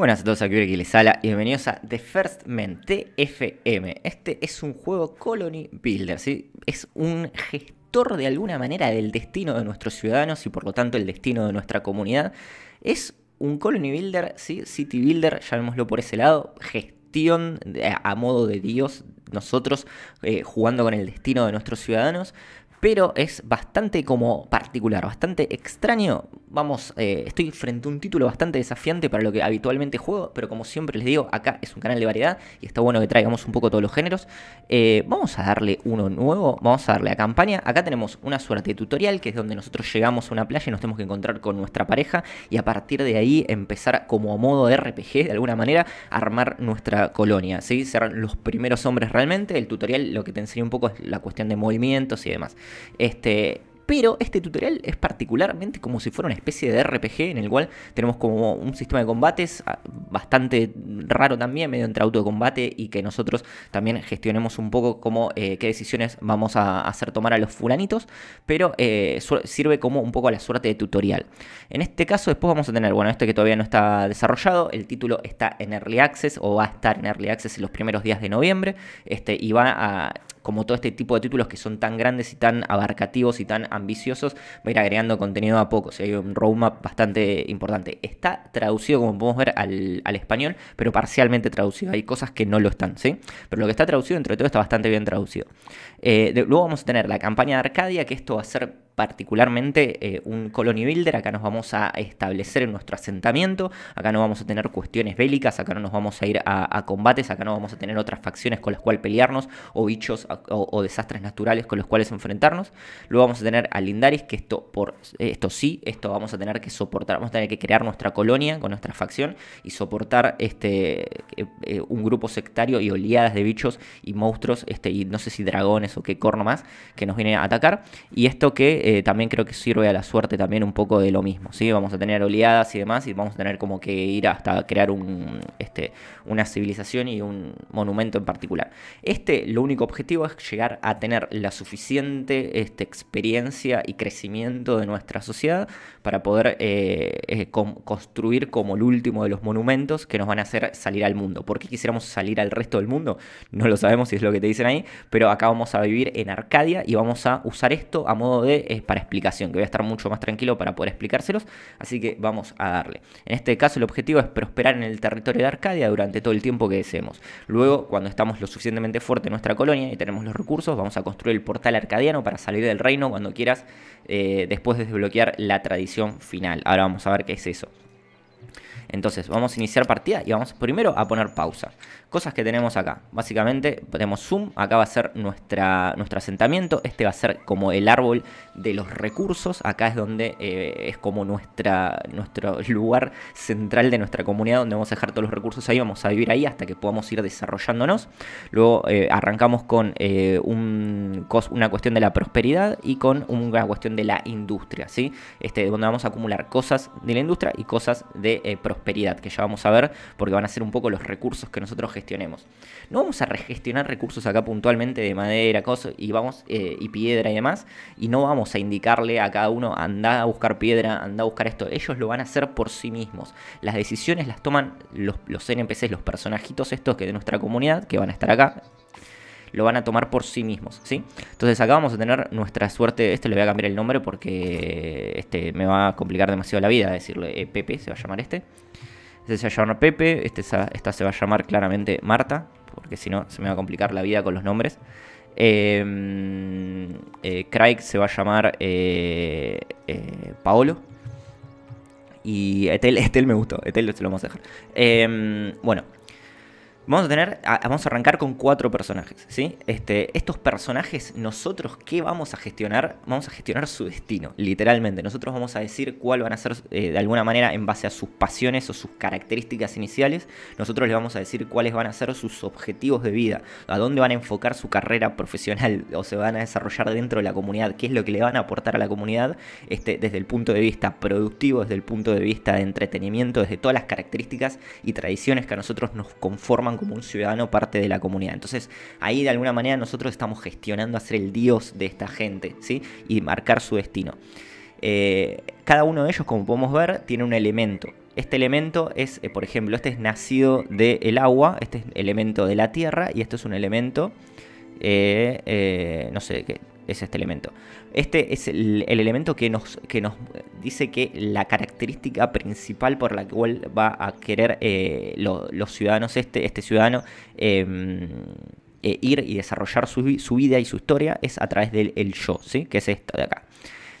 buenas a todos, aquí que les y bienvenidos a The First Men TFM. Este es un juego Colony Builder, ¿sí? es un gestor de alguna manera del destino de nuestros ciudadanos y por lo tanto el destino de nuestra comunidad. Es un Colony Builder, ¿sí? City Builder, llamémoslo por ese lado, gestión a modo de Dios, nosotros eh, jugando con el destino de nuestros ciudadanos, pero es bastante como particular, bastante extraño, vamos, eh, estoy frente a un título bastante desafiante para lo que habitualmente juego, pero como siempre les digo, acá es un canal de variedad y está bueno que traigamos un poco todos los géneros. Eh, vamos a darle uno nuevo, vamos a darle a campaña. Acá tenemos una suerte de tutorial, que es donde nosotros llegamos a una playa y nos tenemos que encontrar con nuestra pareja y a partir de ahí empezar como a modo de RPG, de alguna manera, armar nuestra colonia, ¿sí? Ser los primeros hombres realmente. El tutorial lo que te enseña un poco es la cuestión de movimientos y demás. Este, pero este tutorial es particularmente como si fuera una especie de RPG en el cual tenemos como un sistema de combates ah, bastante raro también, medio entre auto de combate y que nosotros también gestionemos un poco como eh, qué decisiones vamos a hacer tomar a los fulanitos, pero eh, sirve como un poco a la suerte de tutorial. En este caso después vamos a tener, bueno, este que todavía no está desarrollado, el título está en Early Access o va a estar en Early Access en los primeros días de noviembre, este, y va a como todo este tipo de títulos que son tan grandes y tan abarcativos y tan ambiciosos, va a ir agregando contenido a poco. Si hay un roadmap bastante importante. Está traducido, como podemos ver, al, español, pero parcialmente traducido. Hay cosas que no lo están, ¿sí? Pero lo que está traducido, entre todo, está bastante bien traducido. Eh, luego vamos a tener la campaña de Arcadia, que esto va a ser particularmente eh, un colony builder, acá nos vamos a establecer en nuestro asentamiento, acá no vamos a tener cuestiones bélicas, acá no nos vamos a ir a, combates, acá no vamos a tener otras facciones con las cuales pelearnos o bichos o, desastres naturales con los cuales enfrentarnos. Luego vamos a tener a Lindaris, que esto, por, esto sí, esto vamos a tener que soportar, vamos a tener que crear nuestra colonia con nuestra facción y soportar este, eh, eh, un grupo sectario y oleadas de bichos y monstruos este, y no sé si dragones o qué corno más que nos vienen a atacar. Y esto que eh, también creo que sirve a la suerte también un poco de lo mismo, ¿sí? Vamos a tener oleadas y demás y vamos a tener como que ir hasta crear un, este, una civilización y un monumento en particular. Este, lo único objetivo es llegar a tener la suficiente este, experiencia y crecimiento de nuestra sociedad para poder eh, eh, construir como el último de los monumentos que nos van a hacer salir al mundo. ¿Por qué quisiéramos salir al resto del mundo? No lo sabemos si es lo que te dicen ahí, pero acá vamos a vivir en Arcadia y vamos a usar esto a modo de es para explicación, que voy a estar mucho más tranquilo para poder explicárselos, así que vamos a darle. En este caso el objetivo es prosperar en el territorio de Arcadia durante todo el tiempo que deseemos. Luego, cuando estamos lo suficientemente fuerte en nuestra colonia y tenemos los recursos, vamos a construir el portal arcadiano para salir del reino cuando quieras, eh, después de desbloquear la tradición final. Ahora vamos a ver qué es eso. Entonces, vamos a iniciar partida y vamos primero a poner pausa. Cosas que tenemos acá. Básicamente, tenemos zoom. Acá va a ser nuestra, nuestro asentamiento. Este va a ser como el árbol de los recursos. Acá es donde eh, es como nuestra, nuestro lugar central de nuestra comunidad, donde vamos a dejar todos los recursos ahí, vamos a vivir ahí hasta que podamos ir desarrollándonos. Luego eh, arrancamos con eh, un, una cuestión de la prosperidad y con una cuestión de la industria, ¿sí? Este, donde vamos a acumular cosas de la industria y cosas de prosperidad, que ya vamos a ver porque van a ser un poco los recursos que nosotros gestionemos. No vamos a regestionar recursos acá puntualmente de madera, cosas, y vamos y piedra y demás, y no vamos a indicarle a cada uno, anda a buscar piedra, anda a buscar esto. Ellos lo van a hacer por sí mismos. Las decisiones las toman los, los NPCs, los personajitos estos que de nuestra comunidad, que van a estar acá, lo van a tomar por sí mismos, ¿sí? Entonces acá vamos a tener nuestra suerte, este le voy a cambiar el nombre porque este me va a complicar demasiado la vida decirle eh, Pepe, se va a llamar este. Este se va a llamar Pepe, este, esta se va a llamar claramente Marta, porque si no se me va a complicar la vida con los nombres. Em, eh, Craig se va a llamar eh, eh Paolo. Y Etel, Etel me gustó, Etel se lo vamos a dejar. Em, bueno, Vamos a tener, vamos a arrancar con cuatro personajes, ¿sí? Este, estos personajes, nosotros, ¿qué vamos a gestionar? Vamos a gestionar su destino, literalmente. Nosotros vamos a decir cuál van a ser, eh, de alguna manera, en base a sus pasiones o sus características iniciales, nosotros les vamos a decir cuáles van a ser sus objetivos de vida, a dónde van a enfocar su carrera profesional o se van a desarrollar dentro de la comunidad, qué es lo que le van a aportar a la comunidad este, desde el punto de vista productivo, desde el punto de vista de entretenimiento, desde todas las características y tradiciones que a nosotros nos conforman como un ciudadano parte de la comunidad. Entonces ahí de alguna manera nosotros estamos gestionando hacer el dios de esta gente ¿sí? y marcar su destino. Eh, cada uno de ellos, como podemos ver, tiene un elemento. Este elemento es, eh, por ejemplo, este es nacido del el agua, este es elemento de la tierra y este es un elemento, eh, no sé, que es este elemento. Este es el, elemento que nos, que nos, dice que la característica principal por la cual va a querer eh, los ciudadanos, este, este ciudadano, em, eh, ir y desarrollar su, vida y su historia es a través del el yo, ¿sí? que es esto de acá.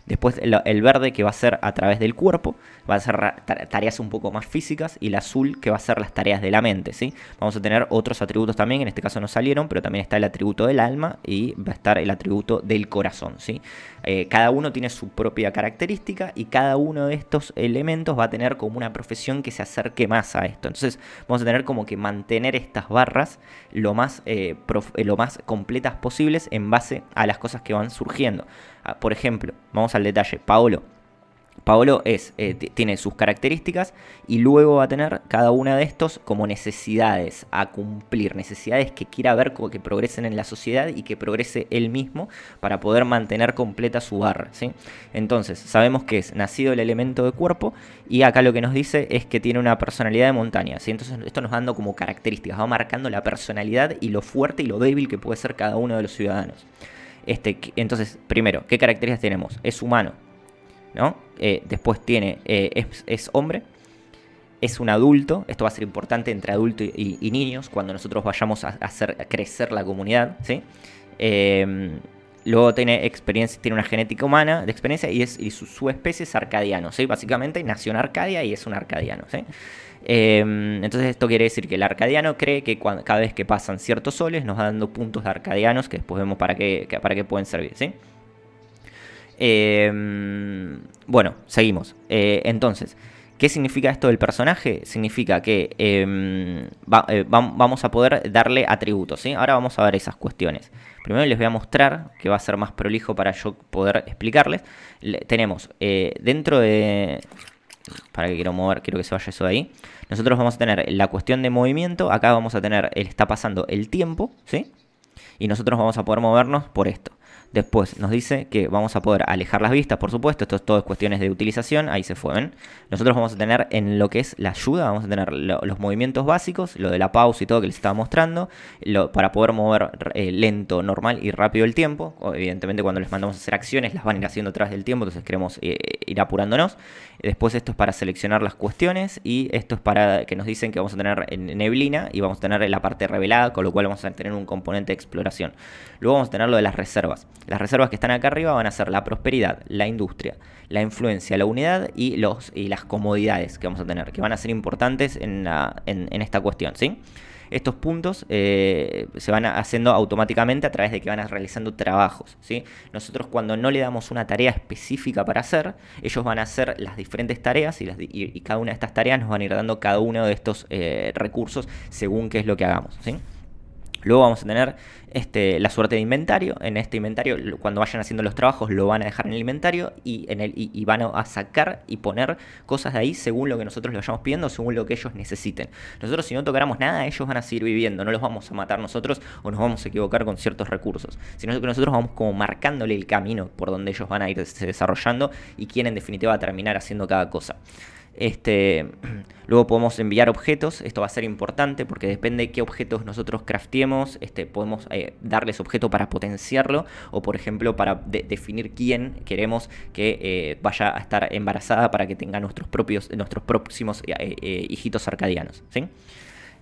Después el, verde que va a ser a través del cuerpo, va a ser tareas un poco más físicas y el azul que va a ser las tareas de la mente, ¿sí? Vamos a tener otros atributos también, en este caso no salieron, pero también está el atributo del alma y va a estar el atributo del corazón, ¿sí? Eh, cada uno tiene su propia característica y cada uno de estos elementos va a tener como una profesión que se acerque más a esto. Entonces vamos a tener como que mantener estas barras lo más, eh, eh, lo más completas posibles en base a las cosas que van surgiendo. Ah, por ejemplo, vamos al detalle, Paolo Paolo es, eh, tiene sus características y luego va a tener cada una de estos como necesidades a cumplir, necesidades que quiera ver que progresen en la sociedad y que progrese él mismo para poder mantener completa su barra. ¿sí? Entonces, sabemos que es nacido el elemento de cuerpo y acá lo que nos dice es que tiene una personalidad de montaña. ¿sí? Entonces, esto nos va dando como características, va marcando la personalidad y lo fuerte y lo débil que puede ser cada uno de los ciudadanos. Este, entonces, primero, ¿qué características tenemos? Es humano, eh, después tiene, eh, es, hombre, es un adulto, esto va a ser importante entre adultos y, niños cuando nosotros vayamos a hacer crecer la comunidad, ¿sí? Em, luego tiene experiencia, tiene una genética humana de experiencia y, es, su, especie es arcadiano, ¿sí? Básicamente nació en Arcadia y es un arcadiano, em, entonces esto quiere decir que el arcadiano cree que cada vez que pasan ciertos soles nos va dando puntos de arcadianos que después vemos para qué, para qué pueden servir, ¿sí? Em, bueno, seguimos. Eh, entonces, ¿qué significa esto del personaje? Significa que em, eh, vamos a poder darle atributos, ¿sí? Ahora vamos a ver esas cuestiones. Primero les voy a mostrar, que va a ser más prolijo para yo poder explicarles. tenemos eh, dentro de... Para que quiero mover, quiero que se vaya eso de ahí. Nosotros vamos a tener la cuestión de movimiento. Acá vamos a tener, está pasando el tiempo, ¿sí? Y nosotros vamos a poder movernos por esto. Después nos dice que vamos a poder alejar las vistas, por supuesto, esto es todo cuestiones de utilización, ahí se fue, ¿ven? Nosotros vamos a tener en lo que es la ayuda, vamos a tener los movimientos básicos, lo de la pausa y todo que les estaba mostrando, para poder mover eh, lento, normal y rápido el tiempo. Evidentemente cuando les mandamos a hacer acciones las van a ir haciendo atrás del tiempo, entonces queremos eh, eh, ir apurándonos. Después esto es para seleccionar las cuestiones y esto es para que nos dicen que vamos a tener neblina y vamos a tener la parte revelada, con lo cual vamos a tener un componente de exploración. Luego vamos a tener lo de las reservas. Las reservas que están acá arriba van a ser la prosperidad, la industria, la influencia, la unidad y, los, y las comodidades que vamos a tener, que van a ser importantes en, esta cuestión, ¿sí? Estos puntos eh, se van haciendo automáticamente a través de que van realizando trabajos. ¿sí? Nosotros cuando no le damos una tarea específica para hacer, ellos van a hacer las diferentes tareas y, cada una de estas tareas nos van a ir dando cada uno de estos eh, recursos según qué es lo que hagamos. ¿sí? Luego vamos a tener este, la suerte de inventario. En este inventario, cuando vayan haciendo los trabajos, lo van a dejar en el inventario y, van a sacar y poner cosas de ahí según lo que nosotros le vayamos pidiendo, según lo que ellos necesiten. Nosotros si no tocáramos nada, ellos van a seguir viviendo, no los vamos a matar nosotros o nos vamos a equivocar con ciertos recursos, sino que nosotros vamos como marcándole el camino por donde ellos van a irse desarrollando y quién en definitiva va a terminar haciendo cada cosa. Este, luego podemos enviar objetos, esto va a ser importante porque depende de qué objetos nosotros crafteemos, este, podemos eh, darles objeto para potenciarlo o por ejemplo para definir quién queremos que eh, vaya a estar embarazada para que tenga nuestros, propios, nuestros próximos eh, hijitos arcadianos.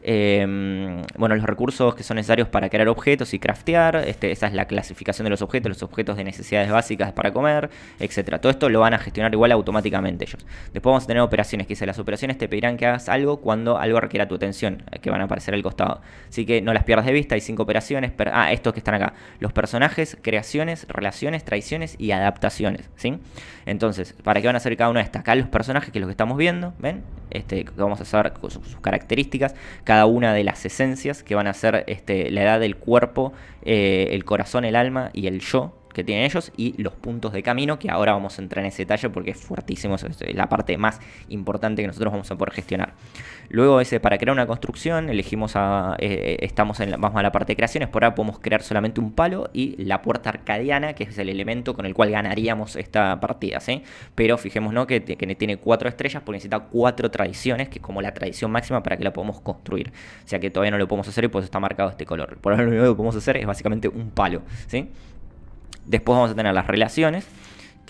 Em, bueno, los recursos que son necesarios para crear objetos y craftear, este, esa es la clasificación de los objetos, los objetos de necesidades básicas para comer, etcétera. Todo esto lo van a gestionar igual automáticamente ellos. Después vamos a tener operaciones, que dice, las operaciones te pedirán que hagas algo cuando algo requiera tu atención, eh, que van a aparecer al costado. Así que no las pierdas de vista, hay cinco operaciones, ah, estos que están acá, los personajes, creaciones, relaciones, traiciones y adaptaciones, ¿sí? Entonces, ¿para qué van a ser cada uno de estas? Acá los personajes que los que estamos viendo, ¿ven? Este, vamos a saber sus, características, cada una de las esencias que van a ser este, la edad del cuerpo, eh, el corazón, el alma y el yo que tienen ellos y los puntos de camino, que ahora vamos a entrar en ese detalle porque es fuertísimo, es la parte más importante que nosotros vamos a poder gestionar. Luego ese para crear una construcción, elegimos a, eh, eh, estamos en vamos a la parte de creaciones, por ahora podemos crear solamente un palo y la puerta arcadiana, que es el elemento con el cual ganaríamos esta partida, ¿sí? Pero fijémonos que, que tiene cuatro estrellas porque necesita cuatro tradiciones, que es como la tradición máxima para que la podamos construir. O sea que todavía no lo podemos hacer y pues está marcado este color. Por ahora lo único que podemos hacer es básicamente un palo, ¿sí? Después vamos a tener las relaciones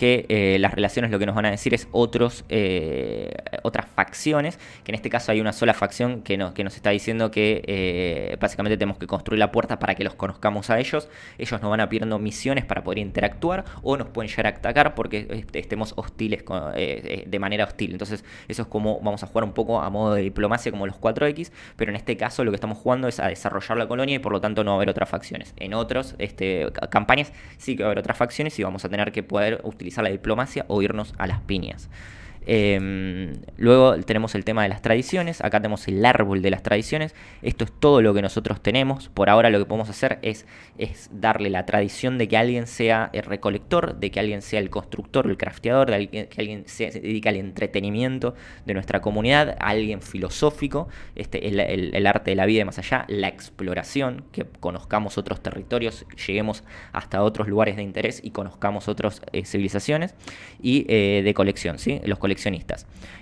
que eh, las relaciones lo que nos van a decir es otros, eh, otras facciones, que en este caso hay una sola facción que, que nos está diciendo que eh, básicamente tenemos que construir la puerta para que los conozcamos a ellos, ellos nos van a pidiendo misiones para poder interactuar o nos pueden llegar a atacar porque estemos hostiles de manera hostil, entonces eso es como vamos a jugar un poco a modo de diplomacia como los 4X, pero en este caso lo que estamos jugando es a desarrollar la colonia y por lo tanto no va a haber otras facciones. En otras este, campañas sí que va a haber otras facciones y vamos a tener que poder utilizar a la diplomacia o irnos a las piñas. Em, luego tenemos el tema de las tradiciones, acá tenemos el árbol de las tradiciones, esto es todo lo que nosotros tenemos, por ahora lo que podemos hacer es, es darle la tradición de que alguien sea el recolector, de que alguien sea el constructor, el crafteador, de que alguien se dedique al entretenimiento de nuestra comunidad, alguien filosófico, este, el, el, arte de la vida y más allá, la exploración, que conozcamos otros territorios, lleguemos hasta otros lugares de interés y conozcamos otras eh, civilizaciones, y eh, de colección, ¿sí? Los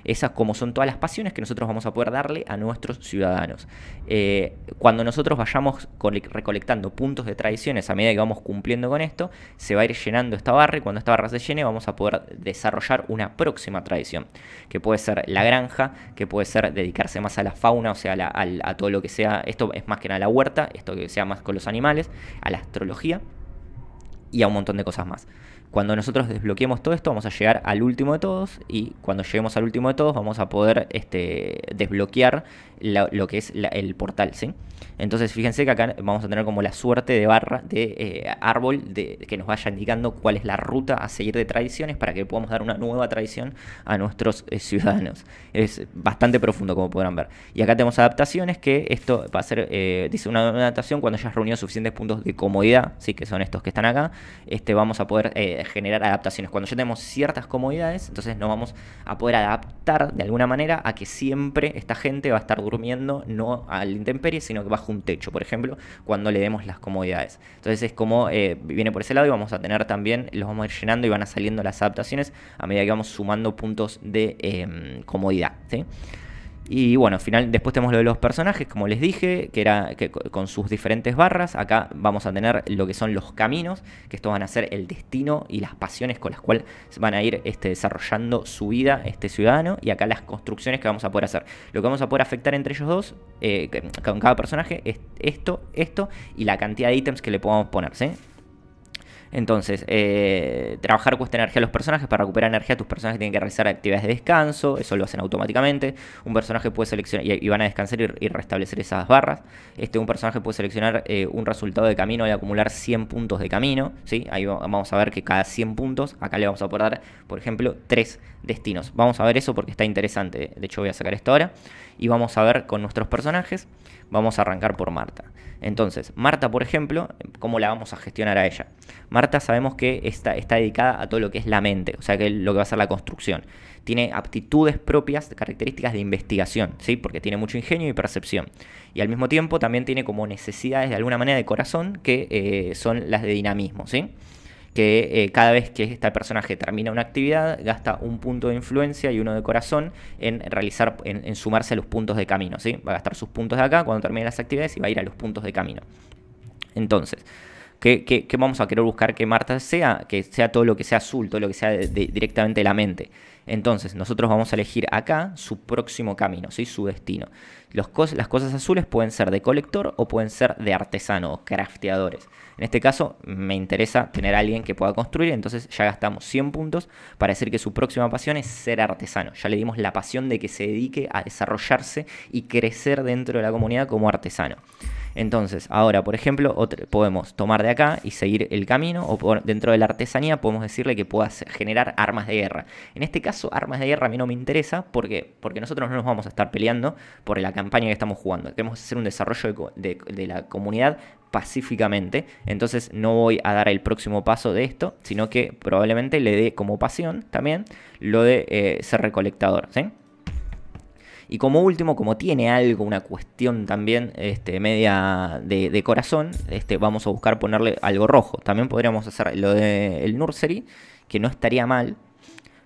esas como son todas las pasiones que nosotros vamos a poder darle a nuestros ciudadanos. Eh, cuando nosotros vayamos recolectando puntos de tradiciones a medida que vamos cumpliendo con esto, se va a ir llenando esta barra y cuando esta barra se llene vamos a poder desarrollar una próxima tradición, que puede ser la granja, que puede ser dedicarse más a la fauna, o sea, a, a todo lo que sea, esto es más que nada la huerta, esto que sea más con los animales, a la astrología y a un montón de cosas más. Cuando nosotros desbloqueemos todo esto, vamos a llegar al último de todos. Y cuando lleguemos al último de todos, vamos a poder este, desbloquear lo que es el portal, ¿sí? Entonces, fíjense que acá vamos a tener como la suerte de barra, de eh, árbol, que nos vaya indicando cuál es la ruta a seguir de tradiciones para que podamos dar una nueva tradición a nuestros eh, ciudadanos. Es bastante profundo, como podrán ver. Y acá tenemos adaptaciones, que esto va a ser, eh, dice una, adaptación cuando ya hayas reunido suficientes puntos de comodidad, sí, que son estos que están acá, este, vamos a poder generar adaptaciones. Cuando ya tenemos ciertas comodidades, entonces nos vamos a poder adaptar de alguna manera a que siempre esta gente va a estar durmiendo, no al intemperie, sino que bajo un techo, por ejemplo, cuando le demos las comodidades. Entonces es como eh, viene por ese lado y vamos a tener también, los vamos a ir llenando y van a saliendo las adaptaciones a medida que vamos sumando puntos de em, comodidad. Y bueno, final, después tenemos lo de los personajes, como les dije, que era que, con sus diferentes barras. Acá vamos a tener lo que son los caminos, que estos van a ser el destino y las pasiones con las cuales van a ir este, desarrollando su vida este ciudadano. Y acá las construcciones que vamos a poder hacer. Lo que vamos a poder afectar entre ellos dos, eh, con cada personaje, es esto, esto y la cantidad de ítems que le podamos poner. ¿sí? Entonces, eh, trabajar cuesta energía a los personajes. Para recuperar energía, tus personajes tienen que realizar actividades de descanso. Eso lo hacen automáticamente. Un personaje puede seleccionar y, van a descansar y, restablecer esas barras. Este, un personaje puede seleccionar eh, un resultado de camino y acumular 100 puntos de camino. Ahí vamos a ver que cada 100 puntos, acá le vamos a aportar, por ejemplo, 3 destinos. Vamos a ver eso porque está interesante. De hecho, voy a sacar esto ahora. Y vamos a ver con nuestros personajes. Vamos a arrancar por Marta. Entonces, Marta, por ejemplo, ¿cómo la vamos a gestionar a ella? Marta sabemos que está, dedicada a todo lo que es la mente, o sea, que lo que va a ser la construcción. Tiene aptitudes propias, características de investigación, ¿sí? Porque tiene mucho ingenio y percepción. Y al mismo tiempo también tiene como necesidades de alguna manera de corazón que eh, son las de dinamismo, ¿sí? que eh, cada vez que este personaje termina una actividad, gasta un punto de influencia y uno de corazón en realizar, en, sumarse a los puntos de camino, Va a gastar sus puntos de acá cuando termine las actividades y va a ir a los puntos de camino. Entonces, ¿Qué, vamos a querer buscar que Marta sea? Que sea todo lo que sea azul, todo lo que sea directamente de la mente. Entonces, nosotros vamos a elegir acá su próximo camino, ¿sí? su destino. las cosas azules pueden ser de colector o pueden ser de artesano o crafteadores. En este caso me interesa tener a alguien que pueda construir, entonces ya gastamos 100 puntos para decir que su próxima pasión es ser artesano. Ya le dimos la pasión de que se dedique a desarrollarse y crecer dentro de la comunidad como artesano. Entonces, ahora, por ejemplo, podemos tomar de acá y seguir el camino, o dentro de la artesanía podemos decirle que puedas generar armas de guerra. En este caso, armas de guerra a mí no me interesa, porque Porque nosotros no nos vamos a estar peleando por la campaña que estamos jugando. Queremos hacer un desarrollo de, la comunidad pacíficamente, entonces no voy a dar el próximo paso de esto, sino que probablemente le dé como pasión también lo de eh, ser recolectador, ¿sí? Y como último, como tiene algo, una cuestión también este, media de, corazón, este, vamos a buscar ponerle algo rojo. También podríamos hacer lo del nursery, que no estaría mal,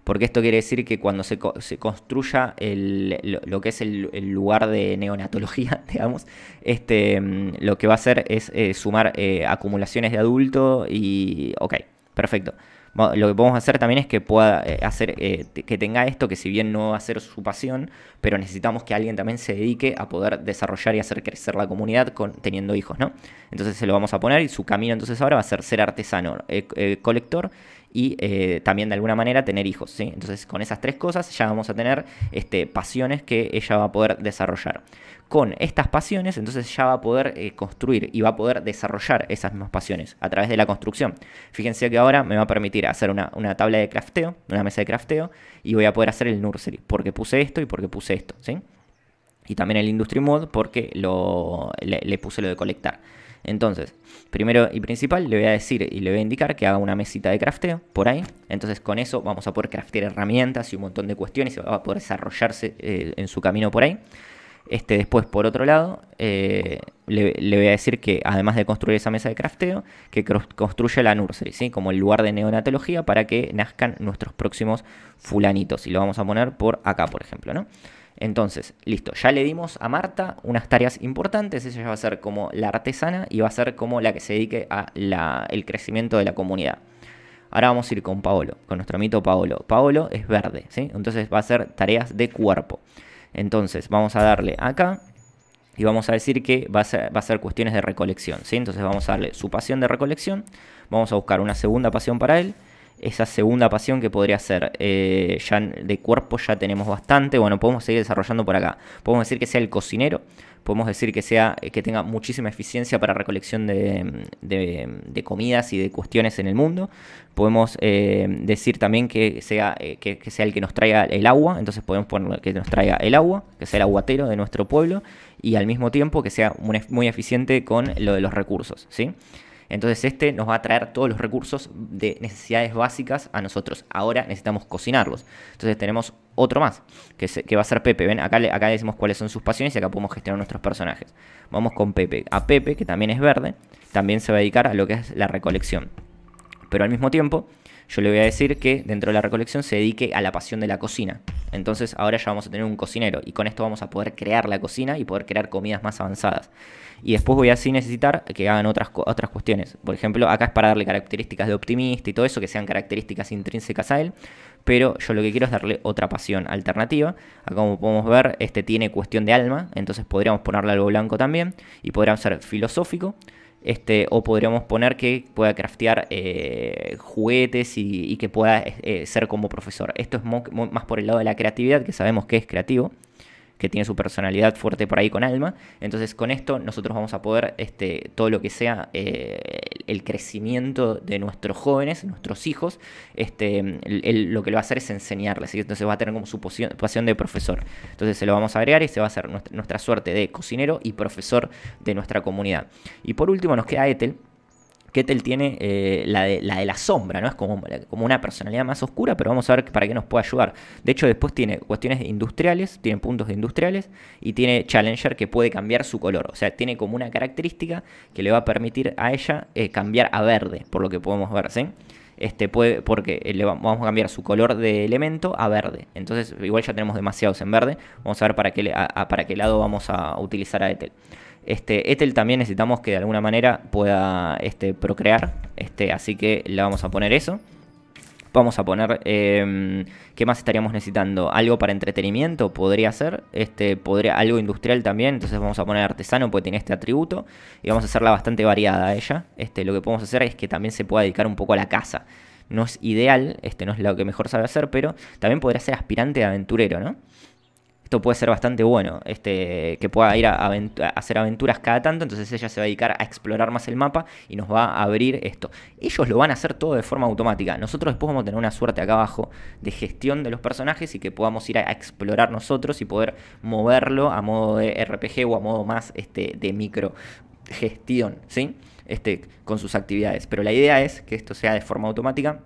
porque esto quiere decir que cuando se, construya lo, que es el, lugar de neonatología, digamos, este, mm, lo que va a hacer es eh, sumar eh, acumulaciones de adulto y... Ok, perfecto lo que podemos hacer también es que pueda eh, hacer, eh, que tenga esto, que si bien no va a ser su pasión, pero necesitamos que alguien también se dedique a poder desarrollar y hacer crecer la comunidad teniendo hijos, ¿no? Entonces se lo vamos a poner y su camino entonces ahora va a ser ser artesano, eh, colector y eh, también de alguna manera tener hijos. Entonces con esas tres cosas ya vamos a tener este, pasiones que ella va a poder desarrollar. Con estas pasiones entonces ya va a poder eh, construir y va a poder desarrollar esas mismas pasiones a través de la construcción. Fíjense que ahora me va a permitir hacer una, tabla de crafteo, una mesa de crafteo y voy a poder hacer el nursery porque puse esto y porque puse esto. ¿sí? Y también el industry mod porque lo, le puse lo de colectar. Entonces, primero y principal, le voy a decir y le voy a indicar que haga una mesita de crafteo por ahí. Entonces, con eso vamos a poder craftear herramientas y un montón de cuestiones y va a poder desarrollarse eh, en su camino por ahí. Este, después, por otro lado, eh, le, le, voy a decir que además de construir esa mesa de crafteo, que construya la nursery, ¿sí? como el lugar de neonatología para que nazcan nuestros próximos fulanitos. Y lo vamos a poner por acá, por ejemplo. ¿no? Entonces, listo, ya le dimos a Marta unas tareas importantes, ella va a ser como la artesana y va a ser como la que se dedique al crecimiento de la comunidad. Ahora vamos a ir con Paolo, con nuestro mito Paolo. Paolo es verde, ¿sí? Entonces va a ser tareas de cuerpo. Entonces vamos a darle acá y vamos a decir que va a ser, va a cuestiones de recolección, ¿sí? Entonces vamos a darle su pasión de recolección, vamos a buscar una segunda pasión para él esa segunda pasión que podría ser. Eh, ya de cuerpo ya tenemos bastante, bueno, podemos seguir desarrollando por acá. Podemos decir que sea el cocinero, podemos decir que, sea, eh, que tenga muchísima eficiencia para recolección mm, de, comidas y de cuestiones en el mundo. Podemos eh, decir también que sea, sea el que nos traiga el agua, entonces podemos poner que nos traiga el agua, que sea el aguatero de nuestro pueblo y al mismo tiempo que sea muy eficiente con lo de los recursos, ¿sí? Entonces este nos va a traer todos los recursos de necesidades básicas a nosotros. Ahora necesitamos cocinarlos. Entonces tenemos otro más, que, va a ser Pepe. ¿Ven? Acá acá decimos cuáles son sus pasiones y acá podemos gestionar nuestros personajes. Vamos con Pepe. A Pepe, que también es verde, también se va a dedicar a lo que es la recolección. Pero al mismo tiempo yo le voy a decir que dentro de la recolección se dedique a la pasión de la cocina. Entonces ahora ya vamos a tener un cocinero y con esto vamos a poder crear la cocina y poder crear comidas más avanzadas. Y después voy a así necesitar que hagan otras, otras cuestiones. Por ejemplo, acá es para darle características de optimista y todo eso, que sean características intrínsecas a él. Pero yo lo que quiero es darle otra pasión alternativa. Acá como podemos ver, este tiene cuestión de alma, entonces podríamos ponerle algo blanco también. Y podríamos ser filosófico. Este, o podríamos poner que pueda craftear eh, juguetes y, que pueda eh, ser como profesor. Esto es más por el lado de la creatividad, que sabemos que es creativo que tiene su personalidad fuerte por ahí con alma. Entonces con esto nosotros vamos a poder este, todo lo que sea eh, el crecimiento de nuestros jóvenes, nuestros hijos, este, lo que lo va a hacer es enseñarles. Entonces va a tener como su pasión de profesor. Entonces se lo vamos a agregar y se va a hacer nuestra, nuestra suerte de cocinero y profesor de nuestra comunidad. Y por último nos queda Ethel Ketel tiene eh, la, de, la, sombra, ¿no? Es como, como una personalidad más oscura, pero vamos a ver para qué nos puede ayudar. De hecho, después tiene cuestiones industriales, tiene puntos de industriales y tiene Challenger que puede cambiar su color. O sea, tiene como una característica que le va a permitir a ella eh, cambiar a verde, por lo que podemos ver, ¿sí? Este puede, porque eh, le vamos a cambiar su color de elemento a verde. Entonces, igual ya tenemos demasiados en verde. Vamos a ver para qué, para qué lado vamos a utilizar a Ethel. Este, Ethel también necesitamos que de alguna manera pueda este, procrear, este, así que le vamos a poner eso. Vamos a poner, em, ¿qué más estaríamos necesitando? Algo para entretenimiento, podría ser, este, podría, algo industrial también, entonces vamos a poner artesano porque tiene este atributo y vamos a hacerla bastante variada ella. Este, lo que podemos hacer es que también se pueda dedicar un poco a la casa. No es ideal, este no es lo que mejor sabe hacer, pero también podría ser aspirante de aventurero, ¿no? esto puede ser bastante bueno, este, que pueda ir a, hacer aventuras cada tanto, entonces ella se va a dedicar a explorar más el mapa y nos va a abrir esto. Ellos lo van a hacer todo de forma automática, nosotros después vamos a tener una suerte acá abajo de gestión de los personajes y que podamos ir a, explorar nosotros y poder moverlo a modo de RPG o a modo más este, de micro gestión, ¿sí? Este, con sus actividades. Pero la idea es que esto sea de forma automática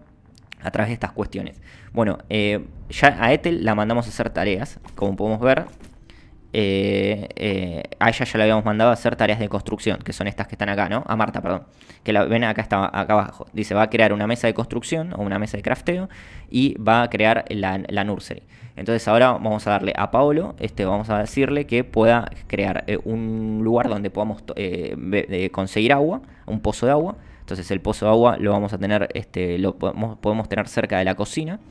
a través de estas cuestiones. Bueno, eh, ya a Ethel la mandamos a hacer tareas, como podemos ver. Eh, eh, a ella ya la habíamos mandado a hacer tareas de construcción, que son estas que están acá, ¿no? A Marta, perdón. Que la ven acá, está, acá abajo. Dice, va a crear una mesa de construcción o una mesa de crafteo y va a crear la, la nursery. Entonces ahora vamos a darle a Paolo, este, vamos a decirle que pueda crear un lugar donde podamos conseguir agua, un pozo de agua entonces el pozo de agua lo vamos a tener, este, lo podemos, tener cerca de la cocina,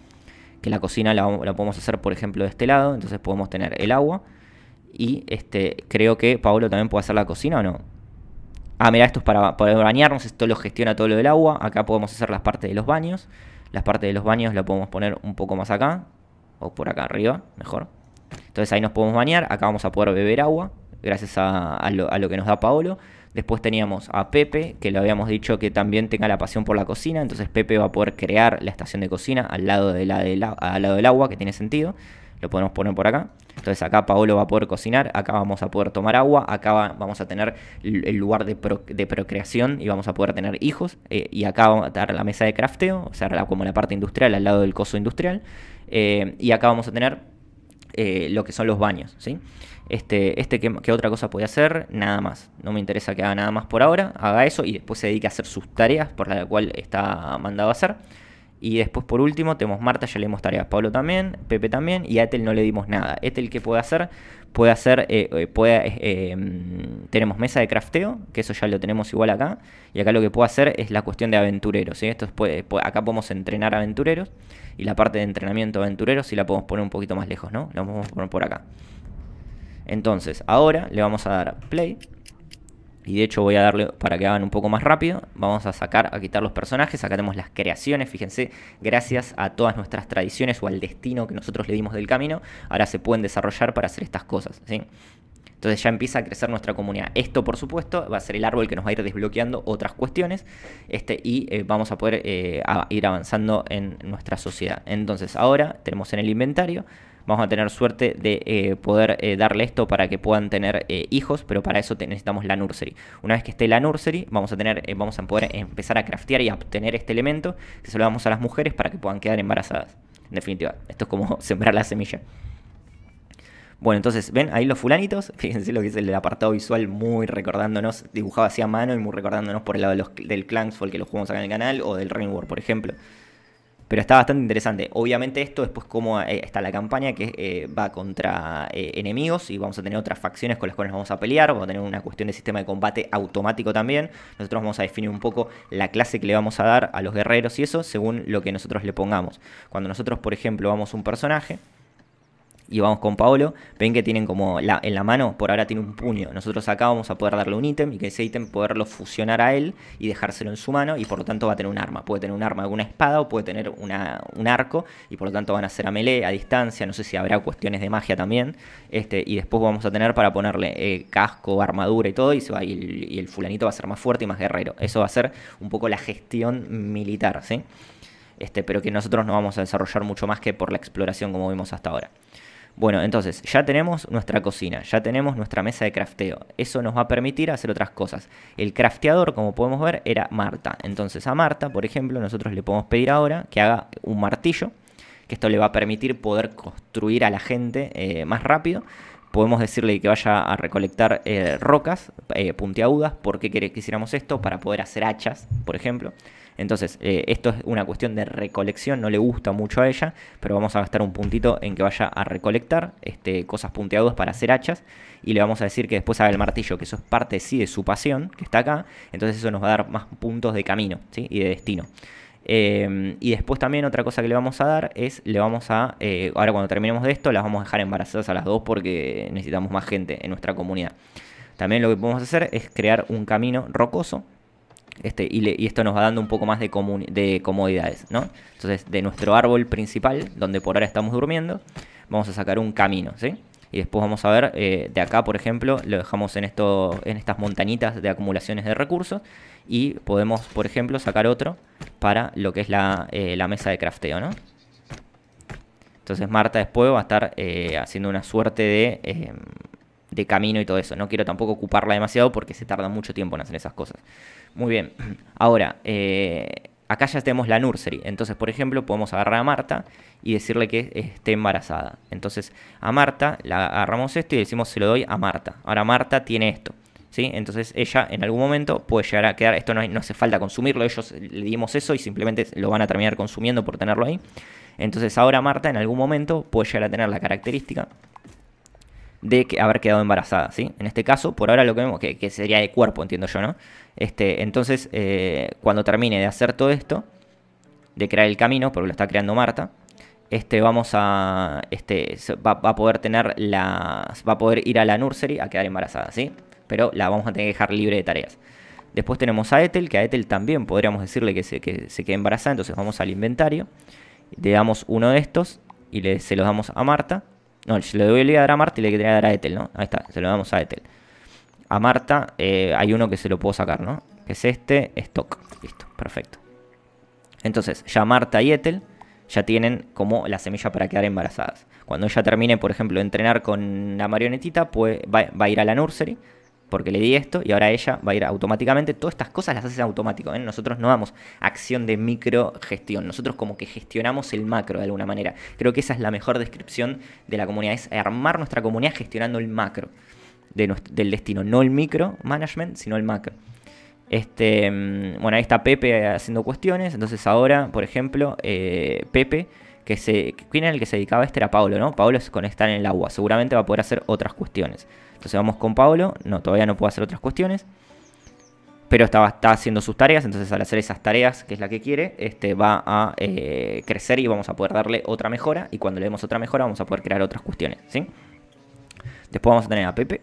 que la cocina la, podemos hacer por ejemplo de este lado, entonces podemos tener el agua y este, creo que Paolo también puede hacer la cocina o no. Ah, mira, esto es para, para bañarnos, esto lo gestiona todo lo del agua, acá podemos hacer las partes de los baños, las partes de los baños la podemos poner un poco más acá, o por acá arriba, mejor. Entonces ahí nos podemos bañar, acá vamos a poder beber agua, gracias a, lo, que nos da Paolo. Después teníamos a Pepe, que le habíamos dicho que también tenga la pasión por la cocina. Entonces Pepe va a poder crear la estación de cocina al lado, de la al lado del agua, que tiene sentido. Lo podemos poner por acá. Entonces acá Paolo va a poder cocinar, acá vamos a poder tomar agua, acá vamos a tener el lugar de, procreación y vamos a poder tener hijos. Eh, y acá vamos a tener la mesa de crafteo, o sea, como la parte industrial al lado del coso industrial. Eh, y acá vamos a tener eh, lo que son los baños, ¿sí? sí este, este que, otra cosa puede hacer, nada más. No me interesa que haga nada más por ahora, haga eso y después se dedique a hacer sus tareas por la cual está mandado a hacer. Y después por último tenemos Marta, ya le dimos tareas, Pablo también, Pepe también y a Ethel no le dimos nada. Ethel que puede hacer, puede hacer, eh, eh, puede, eh, em, tenemos mesa de crafteo, que eso ya lo tenemos igual acá. Y acá lo que puede hacer es la cuestión de aventureros. ¿sí? Esto acá podemos entrenar aventureros y la parte de entrenamiento aventureros si la podemos poner un poquito más lejos, ¿no? La a poner por acá. Entonces, ahora le vamos a dar play. Y de hecho voy a darle, para que hagan un poco más rápido, vamos a sacar, a quitar los personajes, acá tenemos las creaciones, fíjense, gracias a todas nuestras tradiciones o al destino que nosotros le dimos del camino, ahora se pueden desarrollar para hacer estas cosas, Entonces ya empieza a crecer nuestra comunidad. Esto, por supuesto, va a ser el árbol que nos va a ir desbloqueando otras cuestiones este, y eh, vamos a poder eh, ir avanzando en nuestra sociedad. Entonces ahora tenemos en el inventario vamos a tener suerte de eh, poder eh, darle esto para que puedan tener eh, hijos, pero para eso necesitamos la nursery. Una vez que esté la nursery, vamos a tener, vamos a poder empezar a craftear y obtener este elemento que se lo damos a las mujeres para que puedan quedar embarazadas. En definitiva, esto es como sembrar la semilla. Bueno, entonces, ¿ven ahí los fulanitos? Fíjense lo que es el apartado visual, muy recordándonos, dibujado así a mano y muy recordándonos por el lado del Clansfall que lo jugamos acá en el canal, o del Rainbow, por ejemplo. Pero está bastante interesante. Obviamente esto después como eh, está la campaña que eh, va contra eh, enemigos y vamos a tener otras facciones con las cuales vamos a pelear. Vamos a tener una cuestión de sistema de combate automático también. Nosotros vamos a definir un poco la clase que le vamos a dar a los guerreros y eso según lo que nosotros le pongamos. Cuando nosotros, por ejemplo, vamos a un personaje, y vamos con Paolo, ven que tienen como en la mano, por ahora tiene un puño. Nosotros acá vamos a poder darle un ítem y que ese ítem poderlo fusionar a él y dejárselo en su mano y por lo tanto va a tener un arma. Puede tener un arma, alguna espada o puede tener un arco y por lo tanto van a hacer a melee, a distancia, no sé si habrá cuestiones de magia también. Este, y después vamos a tener para ponerle eh, casco, armadura y todo y, el, fulanito va a ser más fuerte y más guerrero. Eso va a ser un poco la gestión militar, ¿sí? Este, pero que nosotros no vamos a desarrollar mucho más que por la exploración como vimos hasta ahora. Bueno, entonces ya tenemos nuestra cocina, ya tenemos nuestra mesa de crafteo. Eso nos va a permitir hacer otras cosas. El crafteador, como podemos ver, era Marta. Entonces a Marta, por ejemplo, nosotros le podemos pedir ahora que haga un martillo, que esto le va a permitir poder construir a la gente eh, más rápido podemos decirle que vaya a recolectar eh, rocas eh, puntiagudas, por qué quisiéramos esto, para poder hacer hachas, por ejemplo. Entonces, eh, esto es una cuestión de recolección, no le gusta mucho a ella, pero vamos a gastar un puntito en que vaya a recolectar este, cosas punteados para hacer hachas y le vamos a decir que después haga el martillo, que eso es parte sí de su pasión, que está acá, entonces eso nos va a dar más puntos de camino y de destino. Em, y después también otra cosa que le vamos a dar es, le vamos a, eh, ahora cuando terminemos de esto, las vamos a dejar embarazadas a las dos porque necesitamos más gente en nuestra comunidad. También lo que podemos hacer es crear un camino rocoso este, y, esto nos va dando un poco más de, comodidades, Entonces, de nuestro árbol principal, donde por ahora estamos durmiendo, vamos a sacar un camino, Y después vamos a ver, eh, de acá, por ejemplo, lo dejamos en, esto, en estas montañitas de acumulaciones de recursos. Y podemos, por ejemplo, sacar otro para lo que es la, eh, mesa de crafteo, Entonces Marta después va a estar eh, haciendo una suerte de camino y todo eso. No quiero tampoco ocuparla demasiado porque se tarda mucho tiempo en hacer esas cosas. Muy bien. Ahora, eh, acá ya tenemos la nursery. Entonces, por ejemplo, podemos agarrar a Marta y decirle que esté embarazada. Entonces, a Marta la agarramos esto y decimos se lo doy a Marta. Ahora Marta tiene esto. ¿Sí? Entonces ella en algún momento puede llegar a quedar, esto no, no hace falta consumirlo, ellos le dimos eso y simplemente lo van a terminar consumiendo por tenerlo ahí. Entonces ahora Marta en algún momento puede llegar a tener la característica de que haber quedado embarazada, ¿sí? En este caso, por ahora lo que vemos, que, que sería de cuerpo, entiendo yo, ¿no? Este, entonces, eh, cuando termine de hacer todo esto, de crear el camino, porque lo está creando Marta, este, vamos a, este, va, a poder tener la, va a poder ir a la nursery a quedar embarazada, ¿sí? Pero la vamos a tener que dejar libre de tareas. Después tenemos a Ethel, que a Ethel también podríamos decirle que se, que se quede embarazada, entonces vamos al inventario, le damos uno de estos y le, se los damos a Marta no, se doy el dar a Marta y le a dar a Ethel, ¿no? Ahí está, se lo damos a Ethel. A Marta eh, hay uno que se lo puedo sacar, ¿no? Que es este, stock. Listo, perfecto. Entonces, ya Marta y Ethel ya tienen como la semilla para quedar embarazadas. Cuando ella termine, por ejemplo, de entrenar con la marionetita, pues va a ir a la nursery porque le di esto y ahora ella va a ir automáticamente. Todas estas cosas las haces automático. ¿eh? Nosotros no damos acción de micro gestión Nosotros como que gestionamos el macro de alguna manera. Creo que esa es la mejor descripción de la comunidad. Es armar nuestra comunidad gestionando el macro del destino. No el micro management, sino el macro. Este, mm, bueno, ahí está Pepe haciendo cuestiones. Entonces ahora, por ejemplo, eh, Pepe que se, ¿quién era el que se dedicaba este? Era Pablo, ¿no? Pablo es conectar en el agua, seguramente va a poder hacer otras cuestiones. Entonces vamos con Pablo, no, todavía no puede hacer otras cuestiones, pero está haciendo sus tareas, entonces al hacer esas tareas, que es la que quiere, este, va a eh, crecer y vamos a poder darle otra mejora, y cuando le demos otra mejora vamos a poder crear otras cuestiones, ¿sí? Después vamos a tener a Pepe,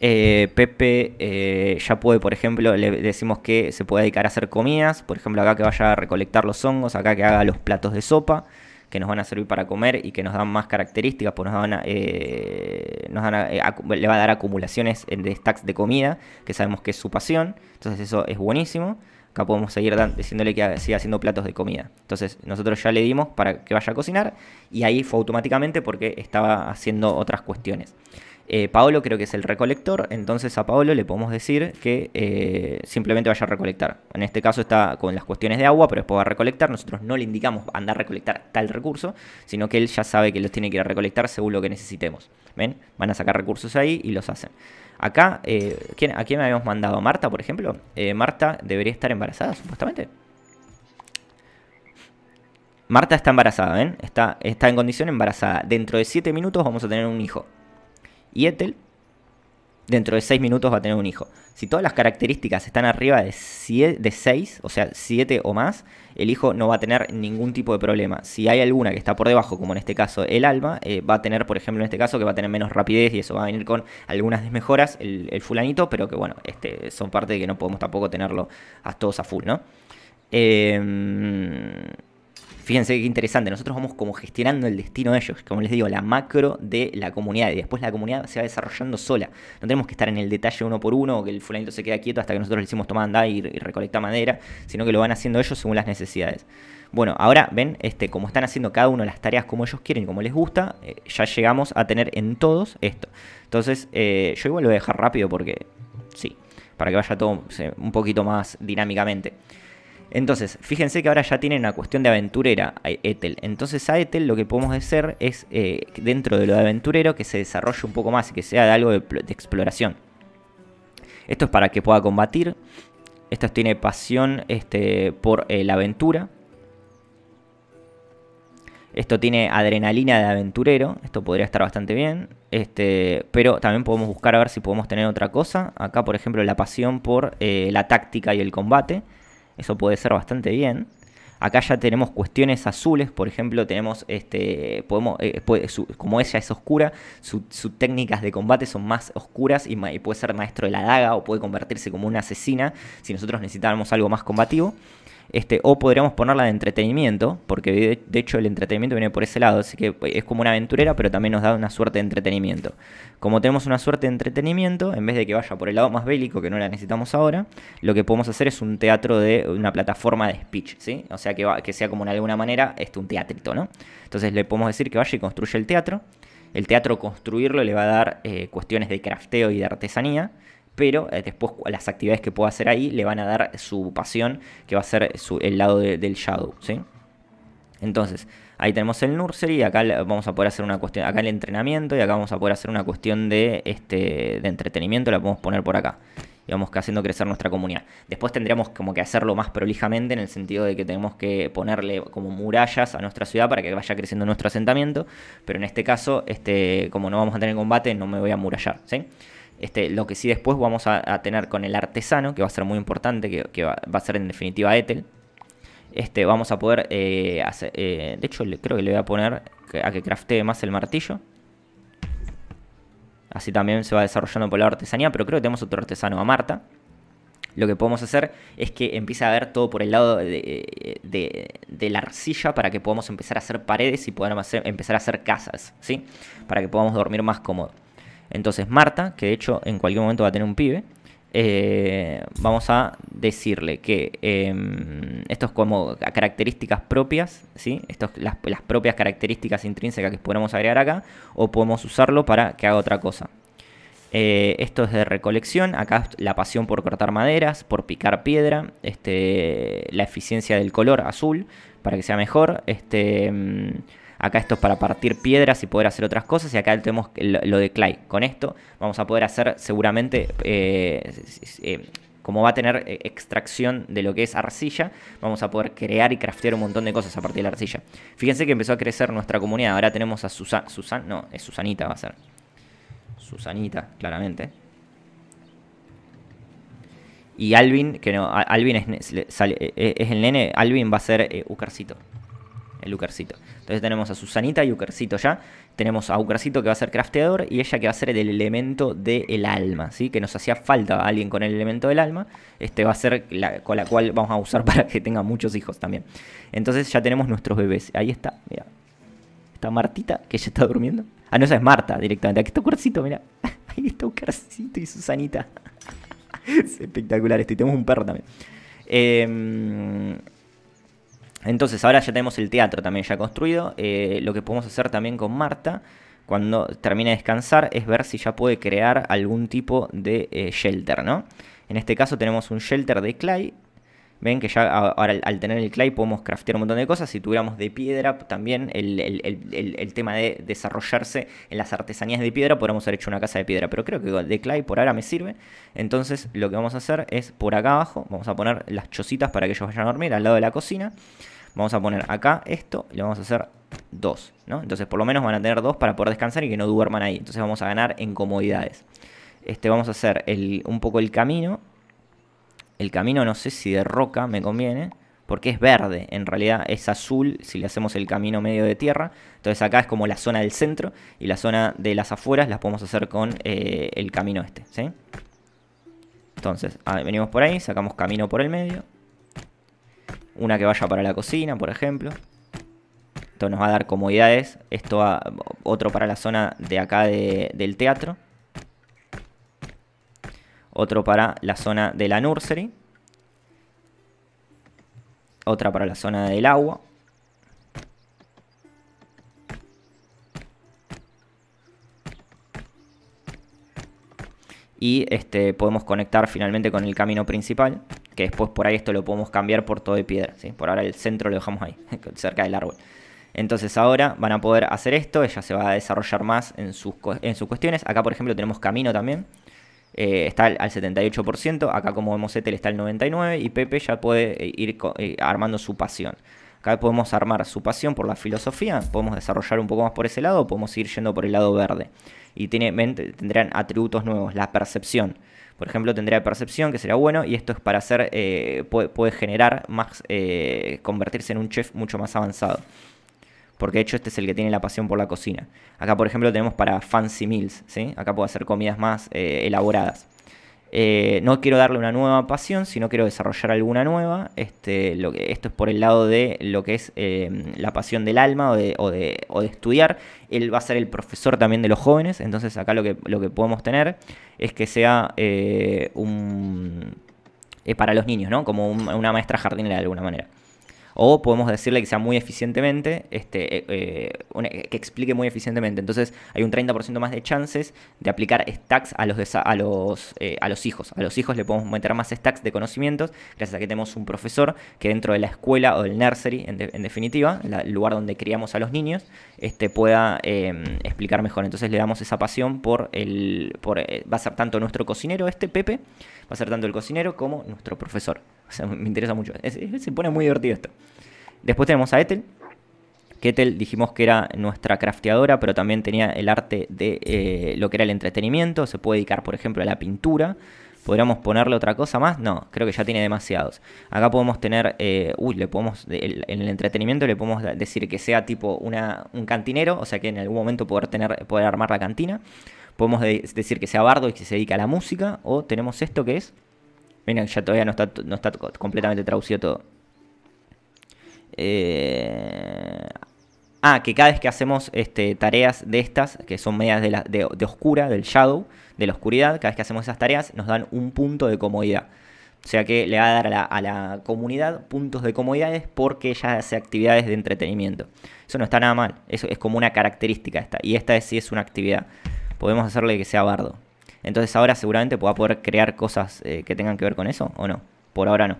eh, Pepe eh, ya puede, por ejemplo, le decimos que se puede dedicar a hacer comidas. Por ejemplo, acá que vaya a recolectar los hongos, acá que haga los platos de sopa que nos van a servir para comer y que nos dan más características, pues nos, van a, eh, eh, le va a dar acumulaciones eh, de stacks de comida, que sabemos que es su pasión, entonces eso es buenísimo. Acá podemos seguir diciéndole que siga haciendo platos de comida. Entonces nosotros ya le dimos para que vaya a cocinar y ahí fue automáticamente porque estaba haciendo otras cuestiones. Eh, Paolo creo que es el recolector, entonces a Paolo le podemos decir que eh, simplemente vaya a recolectar. En este caso está con las cuestiones de agua, pero después va a recolectar. Nosotros no le indicamos andar a recolectar tal recurso, sino que él ya sabe que los tiene que ir a recolectar según lo que necesitemos. ¿Ven? Van a sacar recursos ahí y los hacen. Acá, eh, ¿a quién me habíamos mandado? ¿Marta, por ejemplo? Marta debería estar embarazada, supuestamente. Marta está embarazada, ¿ven? Está, está en condición embarazada. Dentro de 7 minutos vamos a tener un hijo y Ethel dentro de 6 minutos va a tener un hijo. Si todas las características están arriba de 6, o sea, 7 o más, el hijo no va a tener ningún tipo de problema. Si hay alguna que está por debajo, como en este caso el alma, eh, va a tener, por ejemplo, en este caso, que va a tener menos rapidez y eso va a venir con algunas desmejoras, el, fulanito, pero que bueno, este, son parte de que no podemos tampoco tenerlo a todos a full, ¿no? Eh, Fíjense qué interesante, nosotros vamos como gestionando el destino de ellos, como les digo, la macro de la comunidad y después la comunidad se va desarrollando sola. No tenemos que estar en el detalle uno por uno o que el fulanito se queda quieto hasta que nosotros le hicimos tomar andar y, recolecta madera, sino que lo van haciendo ellos según las necesidades. Bueno, ahora ven, este, como están haciendo cada uno las tareas como ellos quieren y como les gusta, eh, ya llegamos a tener en todos esto. Entonces, eh, yo igual lo voy a dejar rápido porque sí, para que vaya todo un poquito más dinámicamente. Entonces, fíjense que ahora ya tiene una cuestión de aventurera a Ethel. Entonces a Ethel lo que podemos hacer es, eh, dentro de lo de aventurero, que se desarrolle un poco más y que sea de algo de, exploración. Esto es para que pueda combatir. Esto tiene pasión este, por eh, la aventura. Esto tiene adrenalina de aventurero. Esto podría estar bastante bien. Este, pero también podemos buscar a ver si podemos tener otra cosa. Acá, por ejemplo, la pasión por eh, la táctica y el combate. Eso puede ser bastante bien. Acá ya tenemos cuestiones azules, por ejemplo, tenemos este, podemos, eh, como ella es oscura, sus técnicas de combate son más oscuras y, y, puede ser maestro de la daga o puede convertirse como una asesina si nosotros necesitáramos algo más combativo. Este, o podríamos ponerla de entretenimiento, porque de, hecho el entretenimiento viene por ese lado, así que es como una aventurera, pero también nos da una suerte de entretenimiento. Como tenemos una suerte de entretenimiento, en vez de que vaya por el lado más bélico, que no la necesitamos ahora, lo que podemos hacer es un teatro de una plataforma de speech, O sea, que, que sea como de alguna manera este, un teatrito, ¿no? Entonces le podemos decir que vaya y construya el teatro. El teatro construirlo le va a dar eh, cuestiones de crafteo y de artesanía pero eh, después las actividades que pueda hacer ahí le van a dar su pasión, que va a ser el lado del shadow, ¿sí? Entonces, ahí tenemos el nursery, acá vamos a poder hacer una cuestión, acá el entrenamiento y acá vamos a poder hacer una cuestión de, este, de entretenimiento, la podemos poner por acá. Y vamos haciendo crecer nuestra comunidad. Después tendríamos como que hacerlo más prolijamente en el sentido de que tenemos que ponerle como murallas a nuestra ciudad para que vaya creciendo nuestro asentamiento, pero en este caso, este, como no vamos a tener combate, no me voy a murallar, ¿sí? Este, lo que sí después vamos a, tener con el artesano, que va a ser muy importante, que, va, a ser en definitiva Ethel. Este, vamos a poder eh, hacer, eh, de hecho, le, creo que le voy a poner a que craftee más el martillo. Así también se va desarrollando por la artesanía, pero creo que tenemos otro artesano, a Marta. Lo que podemos hacer es que empiece a ver todo por el lado de, la arcilla para que podamos empezar a hacer paredes y podamos empezar a hacer casas, ¿sí? Para que podamos dormir más cómodo. Entonces Marta, que de hecho en cualquier momento va a tener un pibe, eh, vamos a decirle que em, esto es como características propias, ¿sí? Estos, las, las, propias características intrínsecas que podemos agregar acá, o podemos usarlo para que haga otra cosa. Eh, esto es de recolección, acá la pasión por cortar maderas, por picar piedra, este, la eficiencia del color azul para que sea mejor, este, em, Acá esto es para partir piedras y poder hacer otras cosas. Y acá tenemos lo de clay. Con esto vamos a poder hacer seguramente... Eh, eh, como va a tener eh, extracción de lo que es arcilla, vamos a poder crear y craftear un montón de cosas a partir de la arcilla. Fíjense que empezó a crecer nuestra comunidad. Ahora tenemos a Susan... Susan no, es Susanita va a ser. Susanita, claramente. Y Alvin, que no, Alvin es, el nene, Alvin va a ser Ucarcito el Ukercito. Entonces tenemos a Susanita y Ukercito ya. Tenemos a Ukercito que va a ser crafteador y ella que va a ser el elemento del alma, ¿sí? Que nos hacía falta alguien con el elemento del alma. Este va a ser con la cual vamos a usar para que tenga muchos hijos también. Entonces ya tenemos nuestros bebés. Ahí está, mira. Está Martita, que ya está durmiendo. Ah, no, esa es Marta directamente. Aquí está Ukercito, mira. Ahí está Ucarcito y Susanita. Es espectacular esto. Y tenemos un perro también. Eh, entonces ahora ya tenemos el teatro también ya construido. Eh, lo que podemos hacer también con Marta, cuando termine de descansar, es ver si ya puede crear algún tipo de eh, shelter, ¿no? En este caso tenemos un shelter de clay. Ven que ya ahora al, tener el clay podemos craftear un montón de cosas. Si tuviéramos de piedra, también el, tema de desarrollarse en las artesanías de piedra, podríamos haber hecho una casa de piedra. Pero creo que de clay por ahora me sirve. Entonces lo que vamos a hacer es por acá abajo, vamos a poner las chocitas para que ellos vayan a dormir al lado de la cocina. Vamos a poner acá esto y lo vamos a hacer dos. ¿no? Entonces por lo menos van a tener dos para poder descansar y que no duerman ahí. Entonces vamos a ganar en comodidades. Este, vamos a hacer un poco el camino. El camino no sé si de roca me conviene. Porque es verde, en realidad es azul si le hacemos el camino medio de tierra. Entonces acá es como la zona del centro y la zona de las afueras las podemos hacer con eh, el camino este, ¿sí? Entonces, ah, venimos por ahí, sacamos camino por el medio. Una que vaya para la cocina, por ejemplo. Esto nos va a dar comodidades. Esto otro para la zona de acá del teatro. Otro para la zona de la nursery. Otra para la zona del agua. y este, podemos conectar finalmente con el camino principal, que después por ahí esto lo podemos cambiar por todo de piedra. ¿sí? Por ahora el centro lo dejamos ahí, cerca del árbol. Entonces ahora van a poder hacer esto, ella se va a desarrollar más en sus, en sus cuestiones. Acá por ejemplo tenemos camino también, eh, está al 78%, acá como vemos Ethel está al 99% y Pepe ya puede eh, ir eh, armando su pasión. Acá podemos armar su pasión por la filosofía, podemos desarrollar un poco más por ese lado, podemos ir yendo por el lado verde y tiene, tendrán atributos nuevos, la percepción. Por ejemplo, tendría percepción, que será bueno, y esto es para hacer, eh, puede, generar más, eh, convertirse en un chef mucho más avanzado. Porque de hecho este es el que tiene la pasión por la cocina. Acá, por ejemplo, tenemos para fancy meals, ¿sí? Acá puedo hacer comidas más eh, elaboradas. Eh, no quiero darle una nueva pasión, sino quiero desarrollar alguna nueva. Este, lo que, esto es por el lado de lo que es em, la pasión del alma o de, estudiar. Él va a ser el profesor también de los jóvenes, entonces acá lo que, lo que podemos tener es que sea eh, eh, para los niños, ¿no? Como una maestra jardinera de alguna manera o podemos decirle que sea muy eficientemente, este, eh, eh, que explique muy eficientemente. Entonces hay un 30% más de chances de aplicar stacks a los, a, los, eh, a los hijos. A los hijos le podemos meter más stacks de conocimientos, gracias a que tenemos un profesor que dentro de la escuela o del nursery, en, definitiva, el lugar donde criamos a los niños, este, pueda em, explicar mejor. Entonces le damos esa pasión por el... Por, va a ser tanto nuestro cocinero, este Pepe, va a ser tanto el cocinero como nuestro profesor. O me interesa mucho. se pone muy divertido esto. Después tenemos a Ethel. Que Etel dijimos que era nuestra crafteadora, pero también tenía el arte de eh, lo que era el entretenimiento. Se puede dedicar, por ejemplo, a la pintura. ¿Podríamos ponerle otra cosa más? No, creo que ya tiene demasiados. Acá podemos tener, eh, uy, le podemos, en el entretenimiento le podemos decir que sea tipo un cantinero, o sea que en algún momento poder, tener, poder armar la cantina. Podemos decir que sea bardo y que se dedica a la música, o tenemos esto que es Miren, ya todavía no está, completamente traducido todo. Eh, ah, que cada vez que hacemos este, tareas de estas, que son medias de, de, oscura, del shadow, de la oscuridad, cada vez que hacemos esas tareas nos dan un punto de comodidad. O sea que le va a dar a la, comunidad puntos de comodidades porque ella hace actividades de entretenimiento. Eso no está nada mal, eso es como una característica esta. Y esta sí es una actividad. Podemos hacerle que sea bardo. Entonces ahora seguramente pueda poder crear cosas eh, que tengan que ver con eso o no. Por ahora no.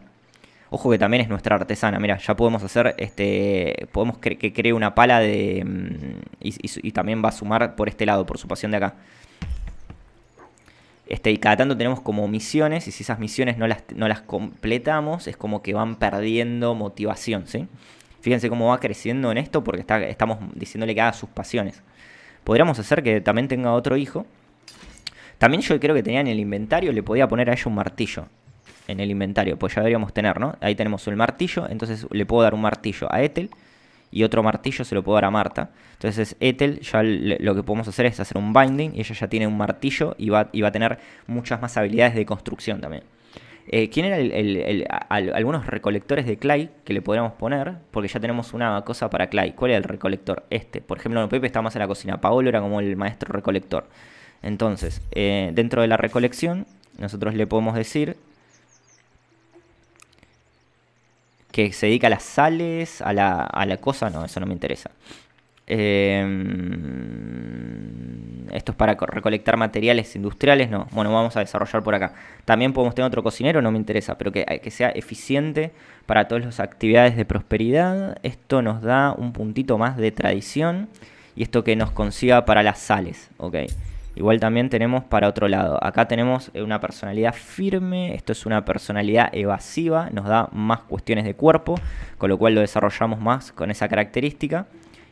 Ojo que también es nuestra artesana. Mira, ya podemos hacer este. Podemos que cree una pala de. Mm, y, también va a sumar por este lado, por su pasión de acá. Este, y cada tanto tenemos como misiones, y si esas misiones no las, no las completamos, es como que van perdiendo motivación, ¿sí? Fíjense cómo va creciendo en esto, porque estamos diciéndole que haga sus pasiones. Podríamos hacer que también tenga otro hijo, también yo creo que tenía en el inventario, le podía poner a ella un martillo. En el inventario, pues ya deberíamos tener, ¿no? Ahí tenemos el martillo, entonces le puedo dar un martillo a Ethel y otro martillo se lo puedo dar a Marta. Entonces Ethel, ya lo que podemos hacer es hacer un binding y ella ya tiene un martillo y va, y a tener muchas más habilidades de construcción también. Eh, ¿Quién el... algunos recolectores de Clay que le podríamos poner? Porque ya tenemos una cosa para Clay. ¿Cuál era el recolector? Este. Por ejemplo, Pepe está más en la cocina. Paolo era como el maestro recolector. Entonces, eh, dentro de la recolección, nosotros le podemos decir que se dedica a las sales, a la, cosa, no, eso no me interesa. Em, esto es para recolectar materiales industriales, no. Bueno, vamos a desarrollar por acá. También podemos tener otro cocinero, no me interesa, pero que, eh, que sea eficiente para todas las actividades de prosperidad. Esto nos da un puntito más de tradición y esto que nos consiga para las sales, ok. Igual también tenemos para otro lado. Acá tenemos eh, una personalidad firme, esto es una personalidad evasiva, nos da más cuestiones de cuerpo, con lo cual lo desarrollamos más con esa característica.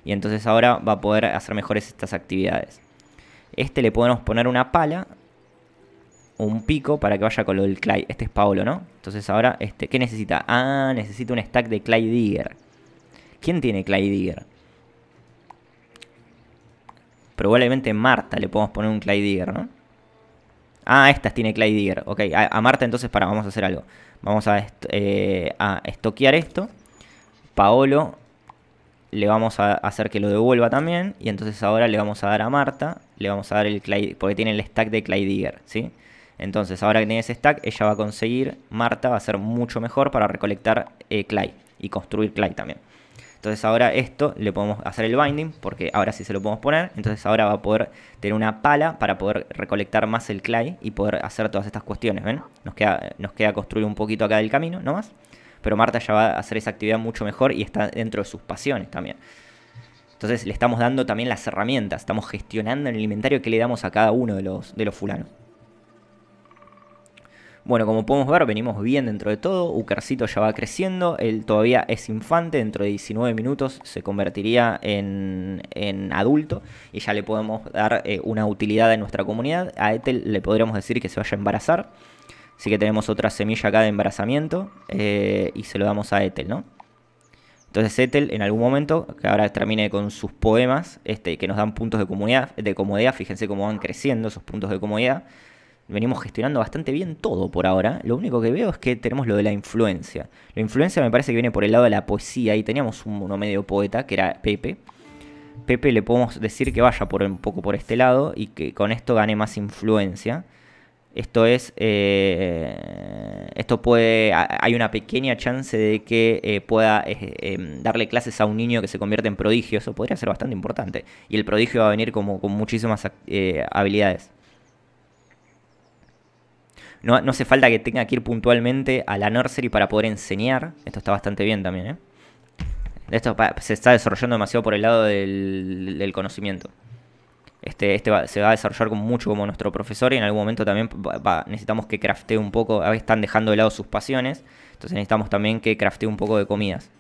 Y entonces ahora va a poder hacer mejores estas actividades. Este le podemos poner una pala, un pico para que vaya con lo del Clay. Este es Paolo, ¿no? Entonces ahora, este, ¿qué necesita? Ah, necesita un stack de Clay Digger. ¿Quién tiene Clay Digger? Probablemente Marta le podemos poner un Claydigger, ¿no? Ah, estas tiene Claydigger. Ok, a, Marta entonces para, vamos a hacer algo. Vamos eh, a, estoquear esto. Paolo le vamos a hacer que lo devuelva también. Y entonces ahora le vamos a dar a Marta. Le vamos a dar el Clay... Porque tiene el stack de Claydigger, ¿sí? Entonces ahora que tiene ese stack, ella va a conseguir... Marta va a ser mucho mejor para recolectar eh, Clay. Y construir Clay también. Entonces ahora esto le podemos hacer el binding, porque ahora sí se lo podemos poner. Entonces ahora va a poder tener una pala para poder recolectar más el clay y poder hacer todas estas cuestiones, ¿ven? Nos queda, construir un poquito acá del camino, nomás. Pero Marta ya va a hacer esa actividad mucho mejor y está dentro de sus pasiones también. Entonces le estamos dando también las herramientas, estamos gestionando el inventario que le damos a cada uno de los fulanos. Bueno, como podemos ver, venimos bien dentro de todo. Ucarcito ya va creciendo. Él todavía es infante. Dentro de 19 minutos se convertiría en, adulto. Y ya le podemos dar eh, una utilidad en nuestra comunidad. A Ethel le podríamos decir que se vaya a embarazar. Así que tenemos otra semilla acá de embarazamiento. Eh, y se lo damos a Ethel, ¿no? Entonces Ethel en algún momento, que ahora termine con sus poemas, este, que nos dan puntos de, comunidad, de comodidad, fíjense cómo van creciendo esos puntos de comodidad, venimos gestionando bastante bien todo por ahora. Lo único que veo es que tenemos lo de la influencia. La influencia me parece que viene por el lado de la poesía Ahí teníamos un, uno medio poeta que era Pepe. Pepe le podemos decir que vaya por un poco por este lado y que con esto gane más influencia. Esto es, eh, esto puede, hay una pequeña chance de que eh, pueda eh, darle clases a un niño que se convierte en prodigio. Eso podría ser bastante importante. Y el prodigio va a venir como con muchísimas habilidades. No, hace falta que tenga que ir puntualmente a la nursery para poder enseñar. Esto está bastante bien también, ¿eh? Esto se está desarrollando demasiado por el lado del, conocimiento. Este, este se va a desarrollar mucho como nuestro profesor y en algún momento también necesitamos que craftee un poco. A veces están dejando de lado sus pasiones, entonces necesitamos también que craftee un poco de comidas.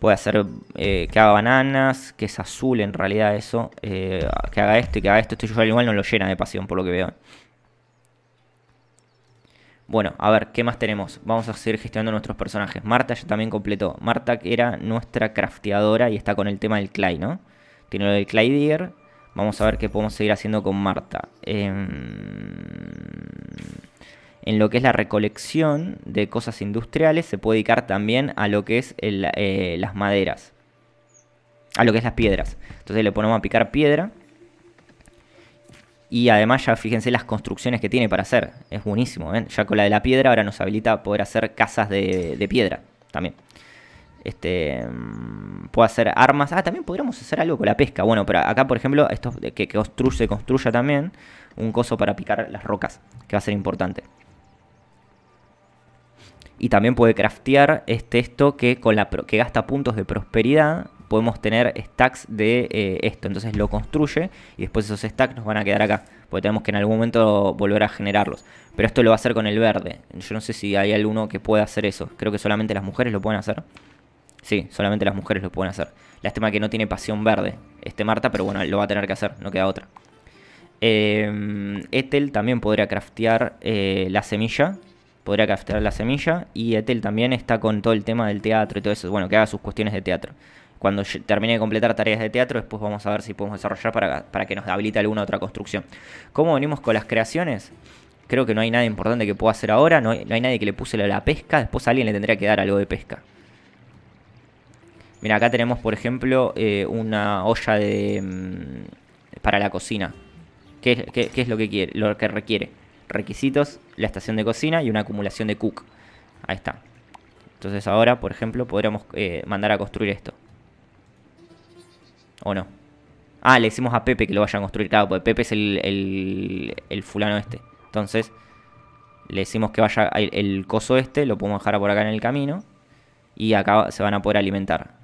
Puede hacer eh, que haga bananas, que es azul en realidad eso, eh, que haga esto y que haga esto. Esto yo igual no lo llena de pasión por lo que veo. Bueno, a ver, ¿qué más tenemos? Vamos a seguir gestionando nuestros personajes. Marta ya también completó. Marta que era nuestra crafteadora y está con el tema del Clay, ¿no? Tiene lo del Clay Deer. Vamos a ver qué podemos seguir haciendo con Marta. Em, en lo que es la recolección de cosas industriales, se puede dedicar también a lo que es eh, las maderas. A lo que es las piedras. Entonces le ponemos a picar piedra. Y además ya fíjense las construcciones que tiene para hacer. Es buenísimo. Ya con la de la piedra ahora nos habilita poder hacer casas de, piedra también. Este, mm, puedo hacer armas. Ah, también podríamos hacer algo con la pesca. Bueno, pero acá, por ejemplo, esto que, que construye, construya también un coso para picar las rocas, que va a ser importante. Y también puede craftear este, esto que, con la, que gasta puntos de prosperidad podemos tener stacks de eh, esto. Entonces lo construye y después esos stacks nos van a quedar acá. Porque tenemos que en algún momento volver a generarlos. Pero esto lo va a hacer con el verde. Yo no sé si hay alguno que pueda hacer eso. Creo que solamente las mujeres lo pueden hacer. Sí, solamente las mujeres lo pueden hacer. la Lástima que no tiene pasión verde este Marta, pero bueno, lo va a tener que hacer, no queda otra. Eh, Ethel también podría craftear eh, la semilla. Podría craftear la semilla. Y Ethel también está con todo el tema del teatro y todo eso. Bueno, que haga sus cuestiones de teatro cuando termine de completar tareas de teatro, después vamos a ver si podemos desarrollar para, que nos habilite alguna otra construcción. ¿Cómo venimos con las creaciones? Creo que no hay nada importante que pueda hacer ahora, no hay, nadie que le puse la pesca, después alguien le tendría que dar algo de pesca. Mira, acá tenemos, por ejemplo, eh, una olla de mm, para la cocina. ¿Qué, qué, es lo que, requiere? Requisitos, la estación de cocina y una acumulación de cook. Ahí está. Entonces ahora, por ejemplo, podríamos eh, mandar a construir esto. Bueno, Ah, le decimos a Pepe que lo vayan a construir. Claro, porque Pepe es el, fulano este. Entonces, le decimos que vaya el, coso este. Lo podemos dejar por acá en el camino. Y acá se van a poder alimentar.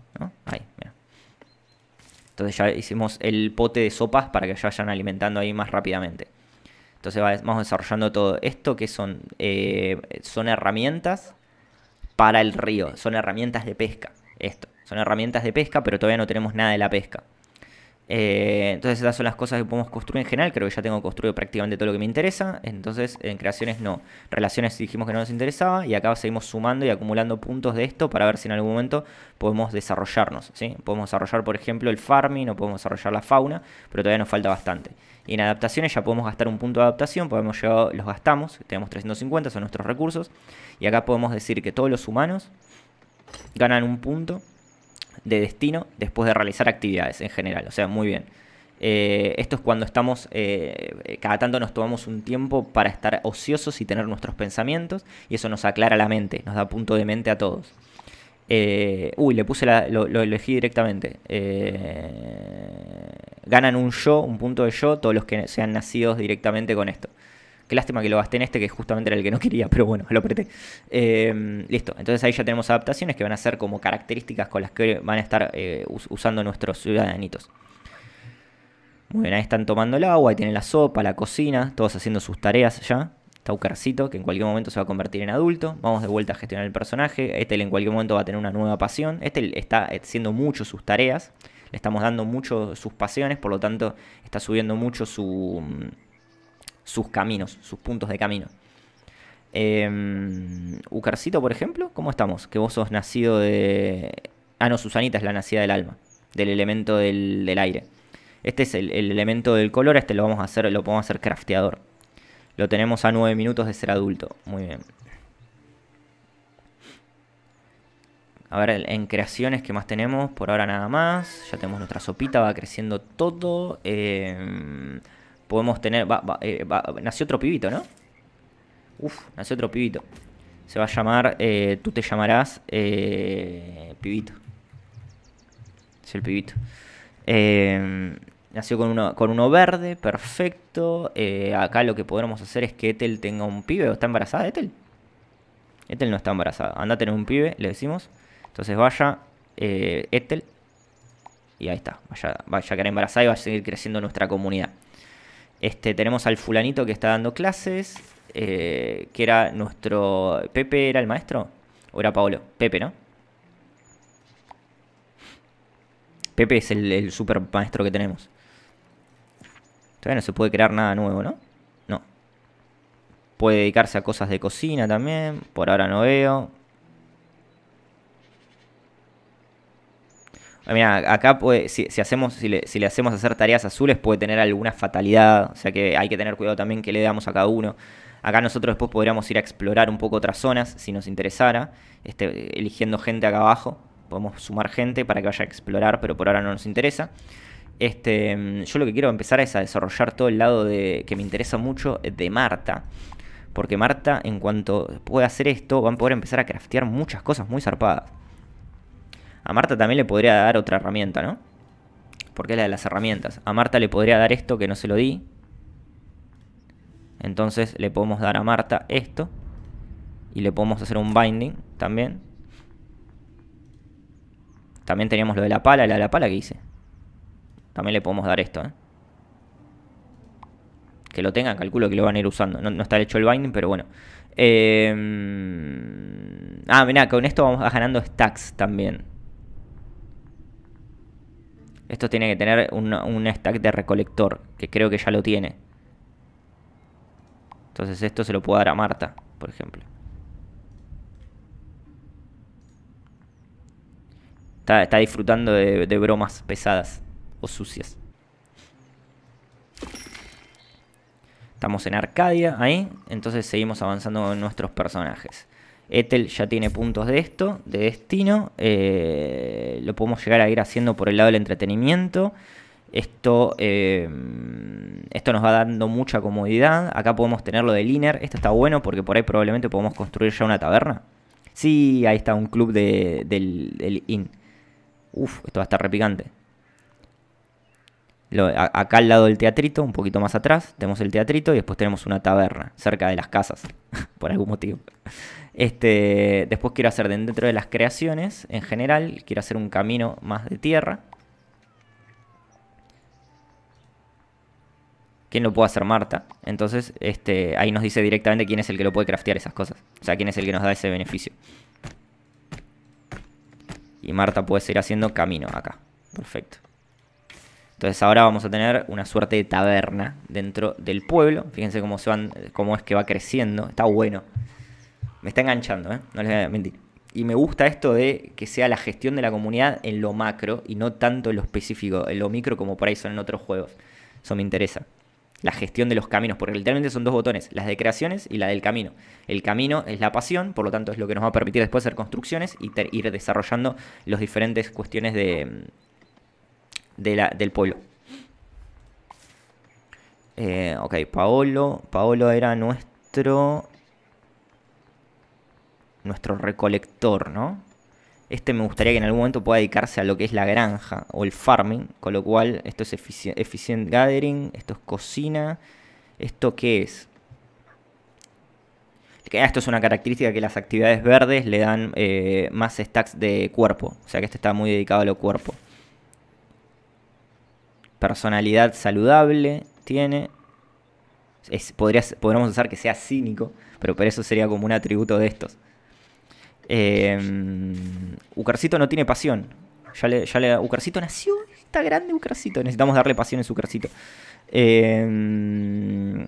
Entonces ya hicimos el pote de sopas para que ya vayan alimentando ahí más rápidamente. Entonces vamos desarrollando todo esto que son, eh, son herramientas para el río. Son herramientas de pesca. Esto. Son herramientas de pesca, pero todavía no tenemos nada de la pesca. Eh, entonces esas son las cosas que podemos construir en general. Creo que ya tengo construido prácticamente todo lo que me interesa. Entonces en creaciones no. Relaciones dijimos que no nos interesaba y acá seguimos sumando y acumulando puntos de esto para ver si en algún momento podemos desarrollarnos. ¿sí? Podemos desarrollar por ejemplo el farming o podemos desarrollar la fauna, pero todavía nos falta bastante. Y en adaptaciones ya podemos gastar un punto de adaptación, podemos llegar, los gastamos, tenemos 350, son nuestros recursos. Y acá podemos decir que todos los humanos ganan un punto de destino después de realizar actividades en general. O sea, muy bien. Eh, esto es cuando estamos, eh, cada tanto nos tomamos un tiempo para estar ociosos y tener nuestros pensamientos y eso nos aclara la mente, nos da punto de mente a todos. Eh, uy, le puse lo, elegí directamente. ganan un yo, un punto de yo, todos los que sean nacidos directamente con esto. Qué lástima que lo gasté este, que justamente era el que no quería, pero bueno, lo apreté. Eh, listo, entonces ahí ya tenemos adaptaciones que van a ser como características con las que van a estar eh, usando nuestros ciudadanitos. Muy bien, ahí están tomando el agua, ahí tienen la sopa, la cocina, todos haciendo sus tareas ya. Está Ucarcito, que en cualquier momento se va a convertir en adulto. Vamos de vuelta a gestionar el personaje. Este en cualquier momento va a tener una nueva pasión. Este está haciendo mucho sus tareas. Le estamos dando mucho sus pasiones, por lo tanto está subiendo mucho su mm, sus caminos, sus puntos de camino. Em, Ucarcito, por ejemplo, ¿cómo estamos? Que vos sos nacido de... Ah, no, Susanita es la nacida del alma, del elemento del, aire. Este es el, elemento del color, este lo vamos a hacer, lo podemos hacer crafteador. Lo tenemos a nueve minutos de ser adulto. Muy bien. A ver, en creaciones, ¿qué más tenemos? Por ahora nada más. Ya tenemos nuestra sopita, va creciendo todo. Eh, podemos tener... Eh, nació otro pibito, ¿no? Uf, nació otro pibito. Se va a llamar... Eh, tú te llamarás... Eh, pibito. Es el pibito. Em, nació con uno, con uno verde, perfecto. acá lo que podremos hacer es que Ethel tenga un pibe. ¿O está embarazada Ethel? Ethel no está embarazada. Anda a tener un pibe, le decimos. Entonces vaya Ethel. Y ahí está, vaya, vaya a quedar embarazada y va a seguir creciendo nuestra comunidad. Este, tenemos al fulanito que está dando clases, eh, que era nuestro... ¿Pepe era el maestro? ¿O era Paolo? Pepe, ¿no? Pepe es el, el super maestro que tenemos. Todavía no se puede crear nada nuevo, ¿no? No. Puede dedicarse a cosas de cocina también. Por ahora no veo. Ah, Mira, acá si, hacemos, si le, hacemos hacer tareas azules puede tener alguna fatalidad, o sea que hay que tener cuidado también que le damos a cada uno. Acá nosotros después podríamos ir a explorar un poco otras zonas si nos interesara, este, eligiendo gente acá abajo. Podemos sumar gente para que vaya a explorar, pero por ahora no nos interesa. Este, yo lo que quiero empezar es a desarrollar todo el lado de, que me interesa mucho de Marta. Porque Marta, en cuanto pueda hacer esto, van a poder empezar a craftear muchas cosas muy zarpadas. A Marta también le podría dar otra herramienta, ¿no? Porque es la de las herramientas. A Marta le podría dar esto que no se lo di. Entonces le podemos dar a Marta esto. Y le podemos hacer un binding también. También teníamos lo de la pala. La de la pala que hice. También le podemos dar esto, ¿eh? Que lo tengan, calculo que lo van a ir usando. No, está hecho el binding, pero bueno. Eh, mm, ah, mirá, con esto vamos ganando stacks también. Esto tiene que tener un, stack de recolector, que creo que ya lo tiene. Entonces esto se lo puedo dar a Marta, por ejemplo. Está, disfrutando de, de bromas pesadas o sucias. Estamos en Arcadia, ahí. Entonces seguimos avanzando con nuestros personajes. Ethel ya tiene puntos de esto, de destino. Eh, lo podemos llegar a ir haciendo por el lado del entretenimiento. Esto, eh, esto nos va dando mucha comodidad. Acá podemos tener lo de Liner. Esto está bueno porque por ahí probablemente podemos construir ya una taberna. Sí, ahí está un club del, Uf, esto va a estar repicante acá al lado del teatrito, un poquito más atrás, tenemos el teatrito y después tenemos una taberna cerca de las casas, por algún motivo. Este, después quiero hacer dentro de las creaciones, en general, quiero hacer un camino más de tierra. ¿Quién lo puede hacer Marta? Entonces, este, ahí nos dice directamente quién es el que lo puede craftear esas cosas. O sea, quién es el que nos da ese beneficio. Y Marta puede seguir haciendo camino acá. Perfecto. Entonces ahora vamos a tener una suerte de taberna dentro del pueblo. Fíjense cómo, se van, cómo es que va creciendo. Está bueno. Me está enganchando, ¿eh? no les voy a mentir. Y me gusta esto de que sea la gestión de la comunidad en lo macro y no tanto en lo específico, en lo micro como por ahí son en otros juegos. Eso me interesa. La gestión de los caminos, porque literalmente son dos botones, las de creaciones y la del camino. El camino es la pasión, por lo tanto es lo que nos va a permitir después hacer construcciones y ir desarrollando las diferentes cuestiones de, de la, del pueblo. Eh, ok, Paolo. Paolo era nuestro. Nuestro recolector, ¿no? Este me gustaría que en algún momento pueda dedicarse a lo que es la granja o el farming. Con lo cual, esto es Efficient Gathering, esto es cocina. ¿Esto qué es? Ah, esto es una característica que las actividades verdes le dan eh, más stacks de cuerpo. O sea que este está muy dedicado a lo cuerpo personalidad saludable tiene. podríamos usar que sea cínico, pero por eso sería como un atributo de estos. Eh, Ucarcito no tiene pasión. Ya le, ya le, Ucarcito nació, está grande Ucarcito. Necesitamos darle pasión a su em,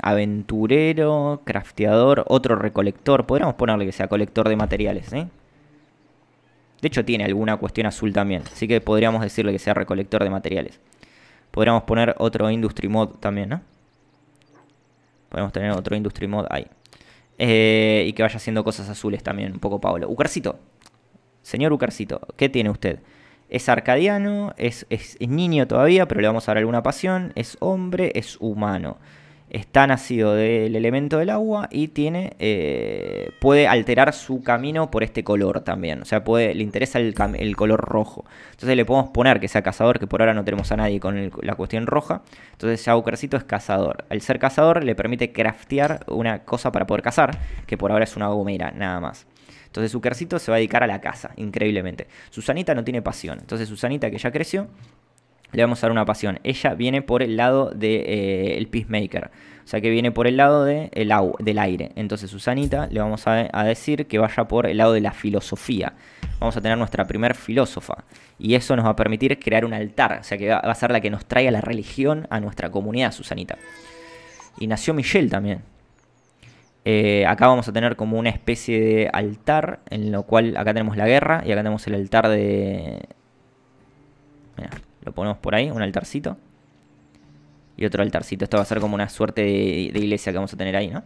aventurero, crafteador, otro recolector. Podríamos ponerle que sea colector de materiales, ¿eh? De hecho tiene alguna cuestión azul también, así que podríamos decirle que sea recolector de materiales. Podríamos poner otro Industry Mod también, ¿no? Podemos tener otro Industry Mod ahí. Eh, y que vaya haciendo cosas azules también, un poco Pablo. Ucarcito, señor Ucarcito, ¿qué tiene usted? Es arcadiano, es, es niño todavía, pero le vamos a dar alguna pasión. Es hombre, es humano está nacido del elemento del agua y tiene eh, puede alterar su camino por este color también. O sea, le interesa el, color rojo. Entonces le podemos poner que sea cazador, que por ahora no tenemos a nadie con la cuestión roja. Entonces Shaukercito es cazador. Al ser cazador le permite craftear una cosa para poder cazar, que por ahora es una gomera, nada más. Entonces Ukercito se va a dedicar a la caza, increíblemente. Susanita no tiene pasión. Entonces Susanita, que ya creció, le vamos a dar una pasión. Ella viene por el lado del de, eh, Peacemaker. O sea que viene por el lado de el del aire. Entonces Susanita le vamos a, decir que vaya por el lado de la filosofía. Vamos a tener nuestra primer filósofa. Y eso nos va a permitir crear un altar. O sea que va, a ser la que nos traiga la religión a nuestra comunidad, Susanita. Y nació Michelle también. Eh, acá vamos a tener como una especie de altar. En lo cual acá tenemos la guerra. Y acá tenemos el altar de... Mirá lo ponemos por ahí, un altarcito. Y otro altarcito. Esto va a ser como una suerte de, iglesia que vamos a tener ahí, ¿no?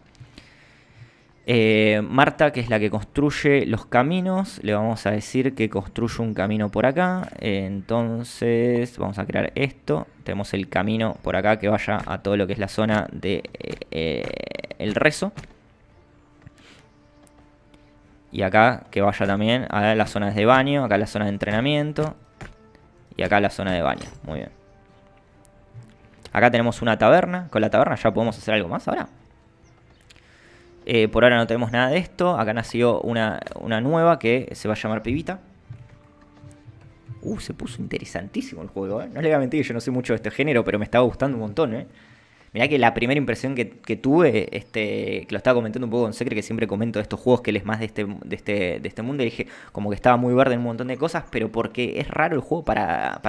Eh, Marta, que es la que construye los caminos, le vamos a decir que construye un camino por acá. Entonces vamos a crear esto. Tenemos el camino por acá que vaya a todo lo que es la zona de eh, el rezo. Y acá que vaya también a las zonas de baño, acá la zona de entrenamiento acá la zona de baño. Muy bien. Acá tenemos una taberna. Con la taberna ya podemos hacer algo más ahora. Eh, por ahora no tenemos nada de esto. Acá nació una, una nueva que se va a llamar Pibita. Uh, se puso interesantísimo el juego, ¿eh? No le voy a mentir, yo no sé mucho de este género, pero me estaba gustando un montón, ¿eh? Mirá que la primera impresión que, tuve, este, que lo estaba comentando un poco con Secret, que siempre comento de estos juegos que les más este, de este, de este, mundo, y dije, como que estaba muy verde en un montón de cosas, pero porque es raro el juego para,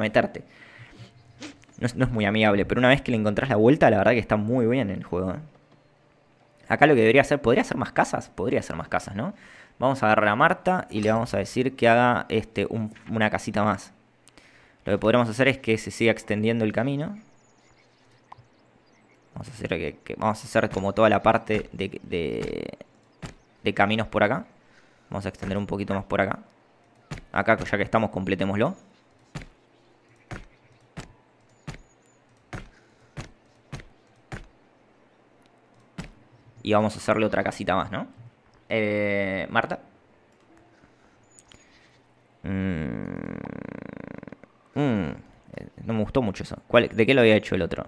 meterte. No es, muy amigable, pero una vez que le encontrás la vuelta, la verdad que está muy bien el juego. ¿eh? Acá lo que debería hacer, ¿podría hacer más casas? Podría hacer más casas, ¿no? Vamos a agarrar a Marta y le vamos a decir que haga este, una casita más. Lo que podremos hacer es que se siga extendiendo el camino. Vamos a hacer, que, vamos a hacer como toda la parte de, de, caminos por acá. Vamos a extender un poquito más por acá. Acá, ya que estamos, completémoslo. Y vamos a hacerle otra casita más, ¿no? Eh, Marta. Mm, mm, eh, no me gustó mucho eso. ¿De qué lo había hecho el otro?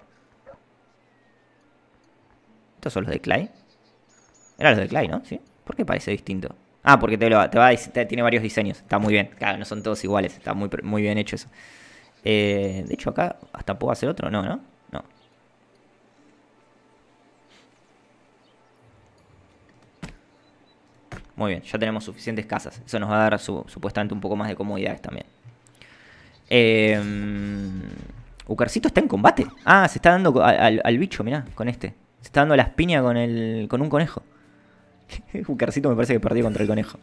Estos son los de Clay. Era los de Clay, ¿no? ¿Sí? ¿Por qué parece distinto? Ah, porque te, lo, tiene varios diseños. Está muy bien. Claro, no son todos iguales. Está muy, muy bien hecho eso. Eh, de hecho, acá hasta puedo hacer otro. No, ¿no? No. Muy bien, ya tenemos suficientes casas. Eso nos va a dar supuestamente un poco más de comodidades también. Eh, mm, Ucarcito está en combate. Ah, se está dando al, al bicho, mirá, con este. Se está dando las piñas con, el, con un conejo. Jucarcito me parece que perdió contra el conejo.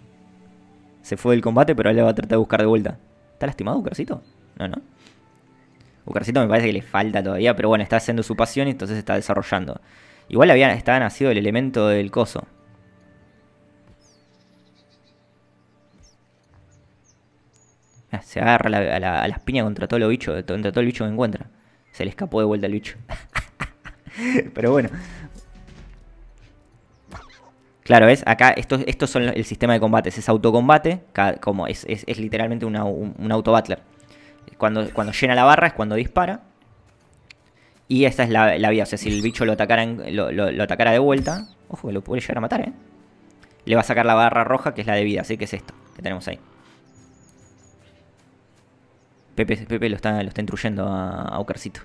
Se fue del combate, pero él le va a tratar de buscar de vuelta. ¿Está lastimado Jucarcito? No, no. Jucarcito me parece que le falta todavía, pero bueno, está haciendo su pasión y entonces está desarrollando. Igual había, estaba nacido el elemento del coso. Ah, se agarra a, la, las piñas contra todo, lo bicho, contra todo el bicho que encuentra. Se le escapó de vuelta al bicho. Pero bueno. Claro, ¿ves? Acá estos, estos son el sistema de combates. Es autocombate, como es, es, literalmente un, auto autobattler. Cuando, cuando llena la barra es cuando dispara. Y esta es la, vida vía. O sea, si el bicho lo atacara, lo, lo, atacara de vuelta... Ojo, lo puede llegar a matar, ¿eh? Le va a sacar la barra roja, que es la de vida. Así que es esto que tenemos ahí. Pepe, Pepe lo, está, lo está intruyendo a, a Ocarcito.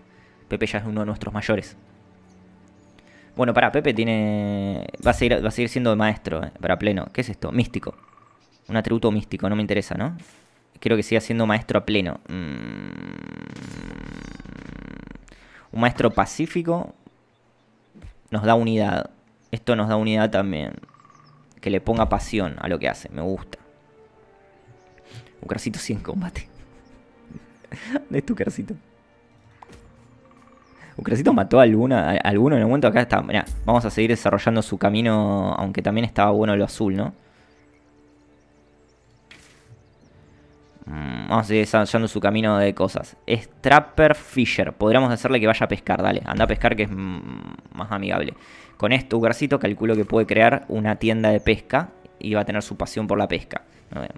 Pepe ya es uno de nuestros mayores. Bueno, para Pepe tiene. Va a seguir, a siendo maestro, eh, para pleno. ¿Qué es esto? Místico. Un atributo místico, no me interesa, ¿no? Quiero que siga siendo maestro a pleno. Mm. Un maestro pacífico nos da unidad. Esto nos da unidad también. Que le ponga pasión a lo que hace, me gusta. Un carcito sin combate. de tu carcito. Ucracito mató a, alguna, alguno en el momento. Acá está. Mirá, vamos a seguir desarrollando su camino. Aunque también estaba bueno lo azul, ¿no? Mm, vamos a seguir desarrollando su camino de cosas. Strapper Fisher. Podríamos hacerle que vaya a pescar. Dale, anda a pescar que es mm, más amigable. Con esto, Ugarcito calculo que puede crear una tienda de pesca. Y va a tener su pasión por la pesca.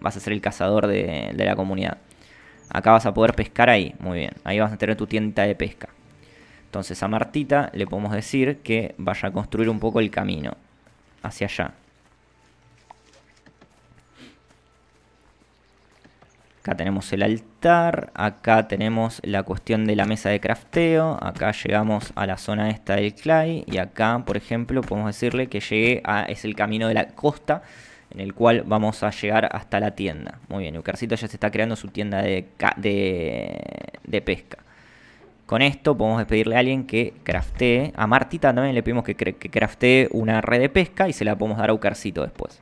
Vas a ser el cazador de la comunidad. Acá vas a poder pescar ahí. Muy bien. Ahí vas a tener tu tienda de pesca. Entonces a Martita le podemos decir que vaya a construir un poco el camino hacia allá. Acá tenemos el altar, acá tenemos la cuestión de la mesa de crafteo, acá llegamos a la zona esta del clay y acá, por ejemplo, podemos decirle que llegue a, es el camino de la costa en el cual vamos a llegar hasta la tienda. Muy bien, Eucarcito ya se está creando su tienda de pesca. Con esto podemos pedirle a alguien que craftee. A Martita también le pedimos que, que craftee una red de pesca y se la podemos dar a Ucarcito después.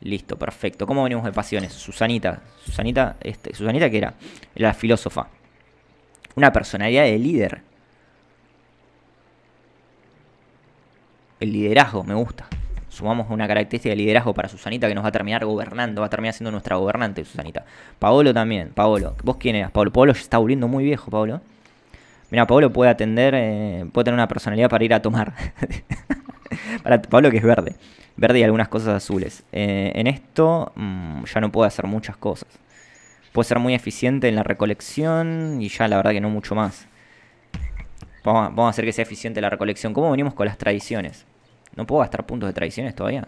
Listo, perfecto. ¿Cómo venimos de pasiones? Susanita. Susanita, este, Susanita que era la filósofa. Una personalidad de líder. El liderazgo, me gusta sumamos una característica de liderazgo para Susanita que nos va a terminar gobernando, va a terminar siendo nuestra gobernante, Susanita. Paolo también, Paolo. ¿Vos quién eras, Paolo? Paolo se está volviendo muy viejo, Paolo. Mira, Paolo puede atender, eh, puede tener una personalidad para ir a tomar. para Paolo que es verde. Verde y algunas cosas azules. Eh, en esto mm, ya no puede hacer muchas cosas. Puede ser muy eficiente en la recolección y ya la verdad que no mucho más. Vamos a, vamos a hacer que sea eficiente la recolección. ¿Cómo venimos con las tradiciones? No puedo gastar puntos de tradiciones todavía.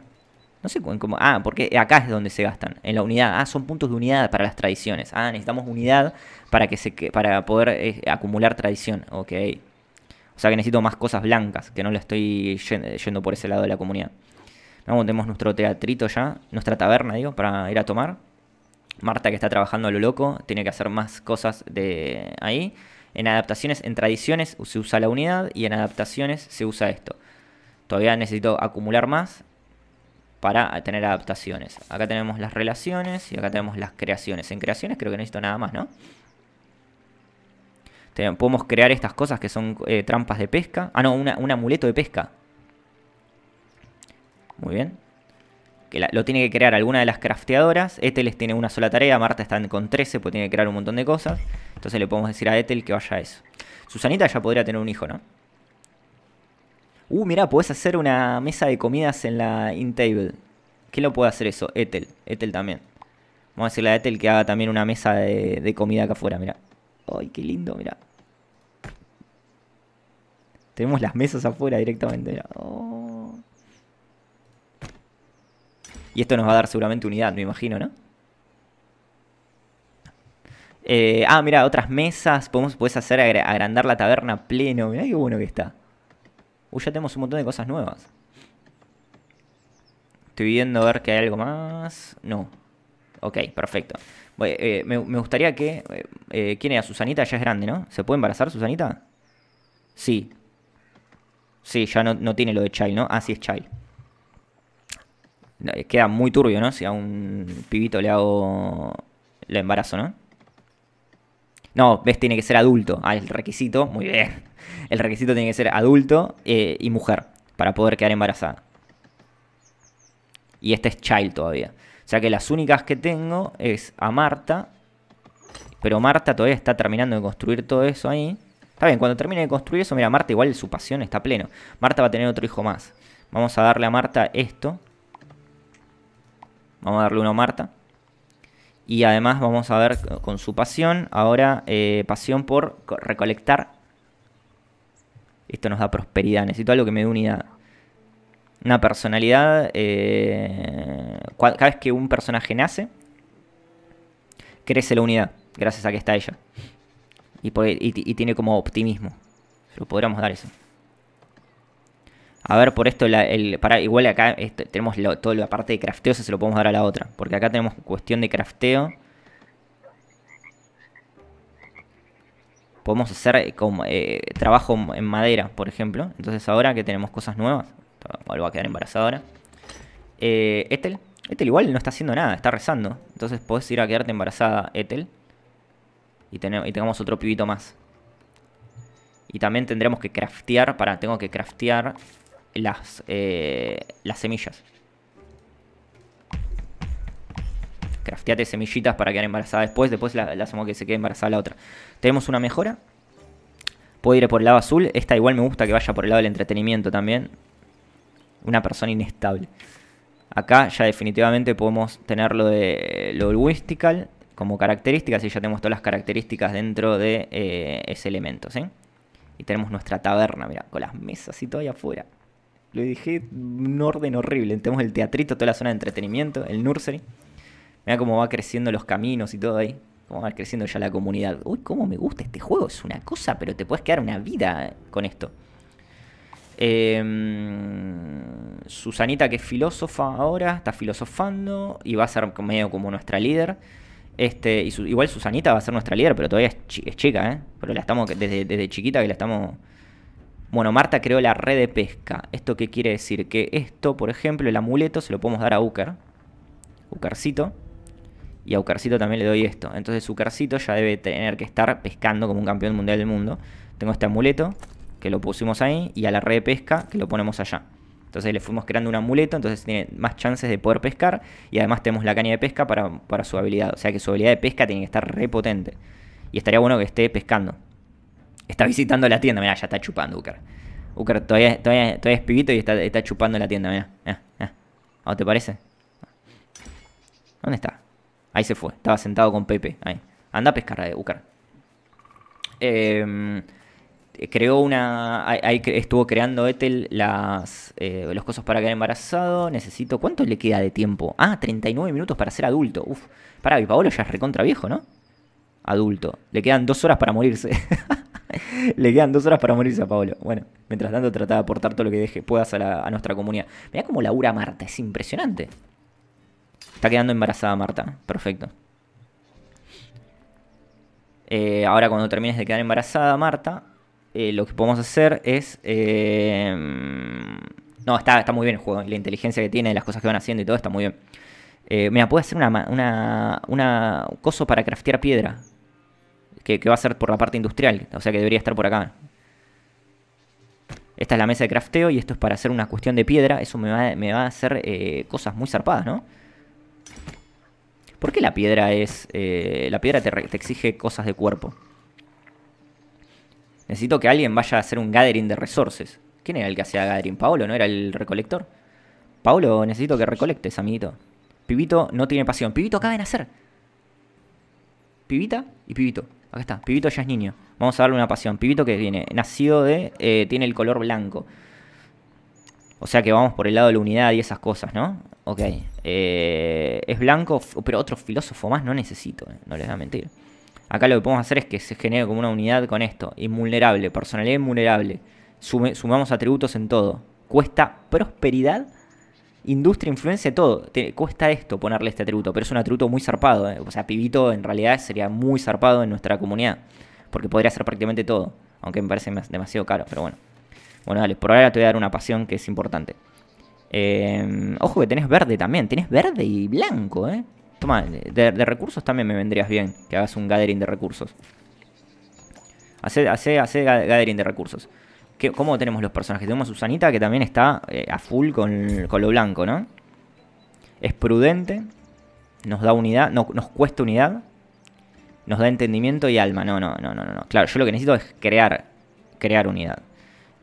No sé cómo... Ah, porque acá es donde se gastan, en la unidad. Ah, son puntos de unidad para las tradiciones. Ah, necesitamos unidad para, que para poder eh, acumular tradición. Ok. O sea que necesito más cosas blancas, que no le estoy yendo por ese lado de la comunidad. Vamos, tenemos nuestro teatrito ya, nuestra taberna, digo, para ir a tomar. Marta que está trabajando a lo loco, tiene que hacer más cosas de ahí. En adaptaciones, en tradiciones se usa la unidad y en adaptaciones se usa esto. Todavía necesito acumular más para tener adaptaciones. Acá tenemos las relaciones y acá tenemos las creaciones. En creaciones creo que no necesito nada más, ¿no? podemos crear estas cosas que son eh, trampas de pesca. Ah, no, un amuleto de pesca. Muy bien. Que lo tiene que crear alguna de las crafteadoras. les tiene una sola tarea. Marta está con 13, pues tiene que crear un montón de cosas. Entonces le podemos decir a Ethel que vaya a eso. Susanita ya podría tener un hijo, ¿no? Uh, mira podés hacer una mesa de comidas en la table. ¿Qué lo puede hacer eso? Ethel. Ethel también. Vamos a decirle a Ethel que haga también una mesa de, comida acá afuera, Mira, Ay, qué lindo, Mira, Tenemos las mesas afuera directamente, oh. Y esto nos va a dar seguramente unidad, me imagino, ¿no? Eh, ah, mira, otras mesas. Podemos, podés hacer agrandar la taberna pleno. Mira qué bueno que está ya tenemos un montón de cosas nuevas. Estoy viendo a ver que hay algo más. No. Ok, perfecto. Eh, me, gustaría que... Eh, eh, ¿Quién era? Susanita ya es grande, ¿no? ¿Se puede embarazar Susanita? Sí. Sí, ya no, no tiene lo de child, ¿no? Ah, sí es child. Queda muy turbio, ¿no? Si a un pibito le hago... Le embarazo, ¿no? No, ves, tiene que ser adulto. Ah, el requisito. Muy bien el requisito tiene que ser adulto eh, y mujer para poder quedar embarazada. Y este es child todavía. O sea que las únicas que tengo es a Marta. Pero Marta todavía está terminando de construir todo eso ahí. Está bien, cuando termine de construir eso, mira, Marta igual su pasión está pleno. Marta va a tener otro hijo más. Vamos a darle a Marta esto. Vamos a darle uno a Marta. Y además vamos a ver con su pasión, ahora eh, pasión por recolectar esto nos da prosperidad, necesito algo que me dé unidad. Una personalidad, eh, cada vez que un personaje nace, crece la unidad, gracias a que está ella. Y, tiene como optimismo. Se lo podríamos dar eso. A ver, por esto, para, igual acá este, tenemos lo, toda la parte de crafteo, se lo podemos dar a la otra. Porque acá tenemos cuestión de crafteo podemos hacer eh, como, eh, trabajo en madera, por ejemplo. Entonces ahora que tenemos cosas nuevas, igual va a quedar embarazada ahora. Eh, Ethel, Ethel igual no está haciendo nada, está rezando. Entonces puedes ir a quedarte embarazada, Ethel. Y, y tengamos otro pibito más. Y también tendremos que craftear, para, tengo que craftear las, eh, las semillas. crafteate semillitas para quedar embarazada después, después la, hacemos que se quede embarazada la otra. Tenemos una mejora. Puedo ir por el lado azul. Esta igual me gusta que vaya por el lado del entretenimiento también. Una persona inestable. Acá ya definitivamente podemos tener lo de lo como características y ya tenemos todas las características dentro de eh, ese elemento, ¿sí? Y tenemos nuestra taberna, mira, con las mesas y todo ahí afuera. Lo dije un orden horrible. Tenemos el teatrito, toda la zona de entretenimiento, el nursery. Mira cómo va creciendo los caminos y todo ahí. Cómo va creciendo ya la comunidad. Uy, cómo me gusta este juego. Es una cosa, pero te puedes quedar una vida con esto. Em, Susanita, que es filósofa ahora, está filosofando y va a ser medio como nuestra líder. Este, igual Susanita va a ser nuestra líder, pero todavía es, chica, ¿eh? Pero la estamos, desde, desde, chiquita que la estamos... Bueno, Marta creó la red de pesca. ¿Esto qué quiere decir? Que esto, por ejemplo, el amuleto se lo podemos dar a Uker. Ukercito y a Ucarcito también le doy esto. Entonces Ucarcito ya debe tener que estar pescando como un campeón mundial del mundo. Tengo este amuleto, que lo pusimos ahí, y a la red de pesca, que lo ponemos allá. Entonces le fuimos creando un amuleto, entonces tiene más chances de poder pescar. Y además tenemos la caña de pesca para, su habilidad. O sea que su habilidad de pesca tiene que estar re potente. Y estaría bueno que esté pescando. Está visitando la tienda, mirá, ya está chupando Ucar. Ucar todavía, es pibito y está, chupando la tienda, mirá. ¿O te parece? ¿Dónde está? Ahí se fue, estaba sentado con Pepe. Ahí. Anda a pescar, a eh, Ucar. Em, creó una. Ahí, estuvo creando Ethel las, eh, los cosas para quedar embarazado. Necesito. ¿Cuánto le queda de tiempo? Ah, 39 minutos para ser adulto. Uf. Pará, y Paolo ya es recontra viejo, ¿no? Adulto. Le quedan dos horas para morirse. le quedan dos horas para morirse a Paolo. Bueno, mientras tanto, trata de aportar todo lo que deje, puedas a, a nuestra comunidad. Mirá cómo labura Marta, es impresionante. Está quedando embarazada Marta. Perfecto. Eh, ahora cuando termines de quedar embarazada Marta, eh, lo que podemos hacer es... Eh, no, está, está muy bien el juego. La inteligencia que tiene, las cosas que van haciendo y todo está muy bien. mira, puede hacer una, una, coso para craftear piedra. Que, va a ser por la parte industrial. O sea que debería estar por acá. Esta es la mesa de crafteo y esto es para hacer una cuestión de piedra. Eso me va, a hacer cosas muy zarpadas, ¿no? ¿Por qué la piedra es... Eh, la piedra te, exige cosas de cuerpo? Necesito que alguien vaya a hacer un gathering de resources. ¿Quién era el que hacía gathering? Paolo, ¿no era el recolector? Paolo, necesito que recolectes, amiguito. Pibito no tiene pasión. Pibito acaba de nacer. Pibita y Pibito. Acá está. Pibito ya es niño. Vamos a darle una pasión. Pibito que viene nacido de... Eh, tiene el color blanco. O sea que vamos por el lado de la unidad y esas cosas, ¿no? Ok. Eh, es blanco, pero otro filósofo más no necesito, eh, no les voy a mentir. Acá lo que podemos hacer es que se genere como una unidad con esto. Invulnerable, personalidad invulnerable. sumamos atributos en todo. Cuesta prosperidad, industria, influencia, todo. cuesta esto ponerle este atributo, pero es un atributo muy zarpado. Eh. O sea, pibito en realidad sería muy zarpado en nuestra comunidad. Porque podría ser prácticamente todo. Aunque me parece demasiado caro, pero bueno. Bueno, dale, por ahora te voy a dar una pasión que es importante. Em, ojo que tenés verde también, tenés verde y blanco, ¿eh? Toma, de, recursos también me vendrías bien que hagas un gathering de recursos. Hacé, hace, hace gathering de recursos. ¿Cómo tenemos los personajes? Tenemos a Susanita que también está eh, a full con, con, lo blanco, ¿no? Es prudente, nos da unidad, no, nos cuesta unidad, nos da entendimiento y alma. No, no, no, no, no. Claro, yo lo que necesito es crear, crear unidad.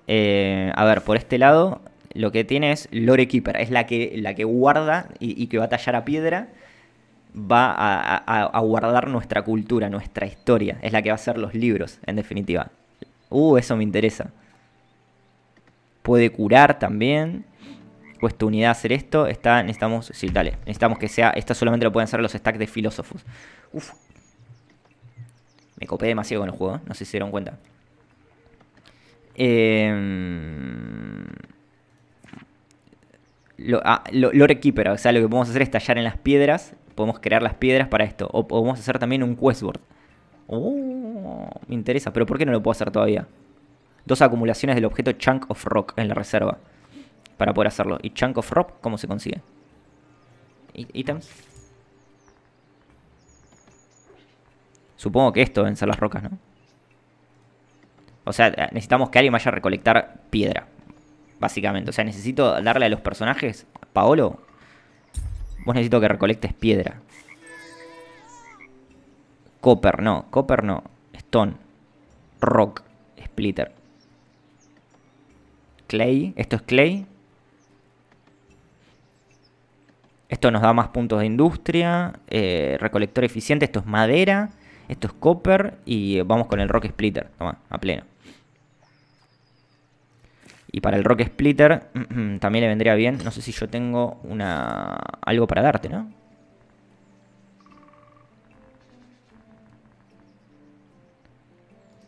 Eh, a ver, por este lado, lo que tiene es Lore Keeper, es la que, la que guarda y, que va a tallar a piedra, va a, guardar nuestra cultura, nuestra historia, es la que va a hacer los libros, en definitiva. Uh, eso me interesa. Puede curar también. Cuesta unidad hacer esto. Está, necesitamos. Sí, dale. Necesitamos que sea. Esto solamente lo pueden hacer los stacks de filósofos. Uf. Me copé demasiado con el juego, ¿eh? no se dieron cuenta. Em, lo, ah, lore o sea, lo que podemos hacer es tallar en las piedras. Podemos crear las piedras para esto. O podemos hacer también un Questboard. Oh, me interesa, pero ¿por qué no lo puedo hacer todavía? Dos acumulaciones del objeto Chunk of Rock en la reserva. Para poder hacerlo. ¿Y Chunk of Rock cómo se consigue? ¿Items? Supongo que esto en las rocas, ¿no? O sea, eh, necesitamos que alguien vaya a recolectar piedra. Básicamente. O sea, necesito darle a los personajes. Paolo. Vos necesito que recolectes piedra. Copper, no. Copper no. Stone. Rock. Splitter. Clay. Esto es clay. Esto nos da más puntos de industria. Eh, recolector eficiente. Esto es madera. Esto es copper. Y vamos con el rock splitter. Toma, a pleno. Y para el Rock Splitter también le vendría bien. No sé si yo tengo una algo para darte, ¿no?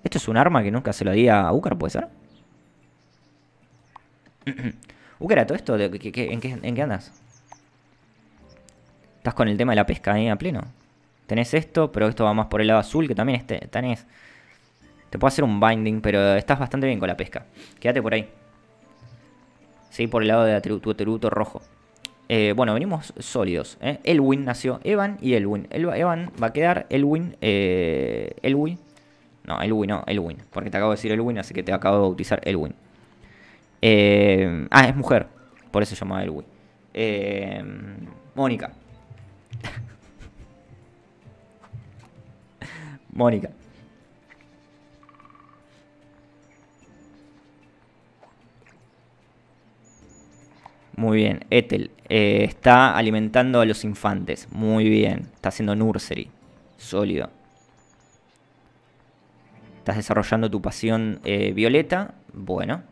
¿Esto es un arma que nunca se lo di a Ucar, puede ser? Ucar, ¿a todo esto? en, qué, andas? Estás con el tema de la pesca ahí a pleno. Tenés esto, pero esto va más por el lado azul, que también este, tenés... Te puedo hacer un binding, pero estás bastante bien con la pesca. Quédate por ahí. ¿sí? por el lado de tu atributo rojo. Eh, bueno, venimos sólidos. ¿eh? Elwin nació Evan y Elwin. El, Evan va a quedar Elwin. Eh, Elwin. No, Elwin no, Elwin. Porque te acabo de decir Elwin, así que te acabo de bautizar Elwin. Eh, ah, es mujer. Por eso se llama Elwin. Eh, Mónica. Mónica. Muy bien. Ethel eh, está alimentando a los infantes. Muy bien. Está haciendo nursery. Sólido. Estás desarrollando tu pasión eh, violeta. Bueno.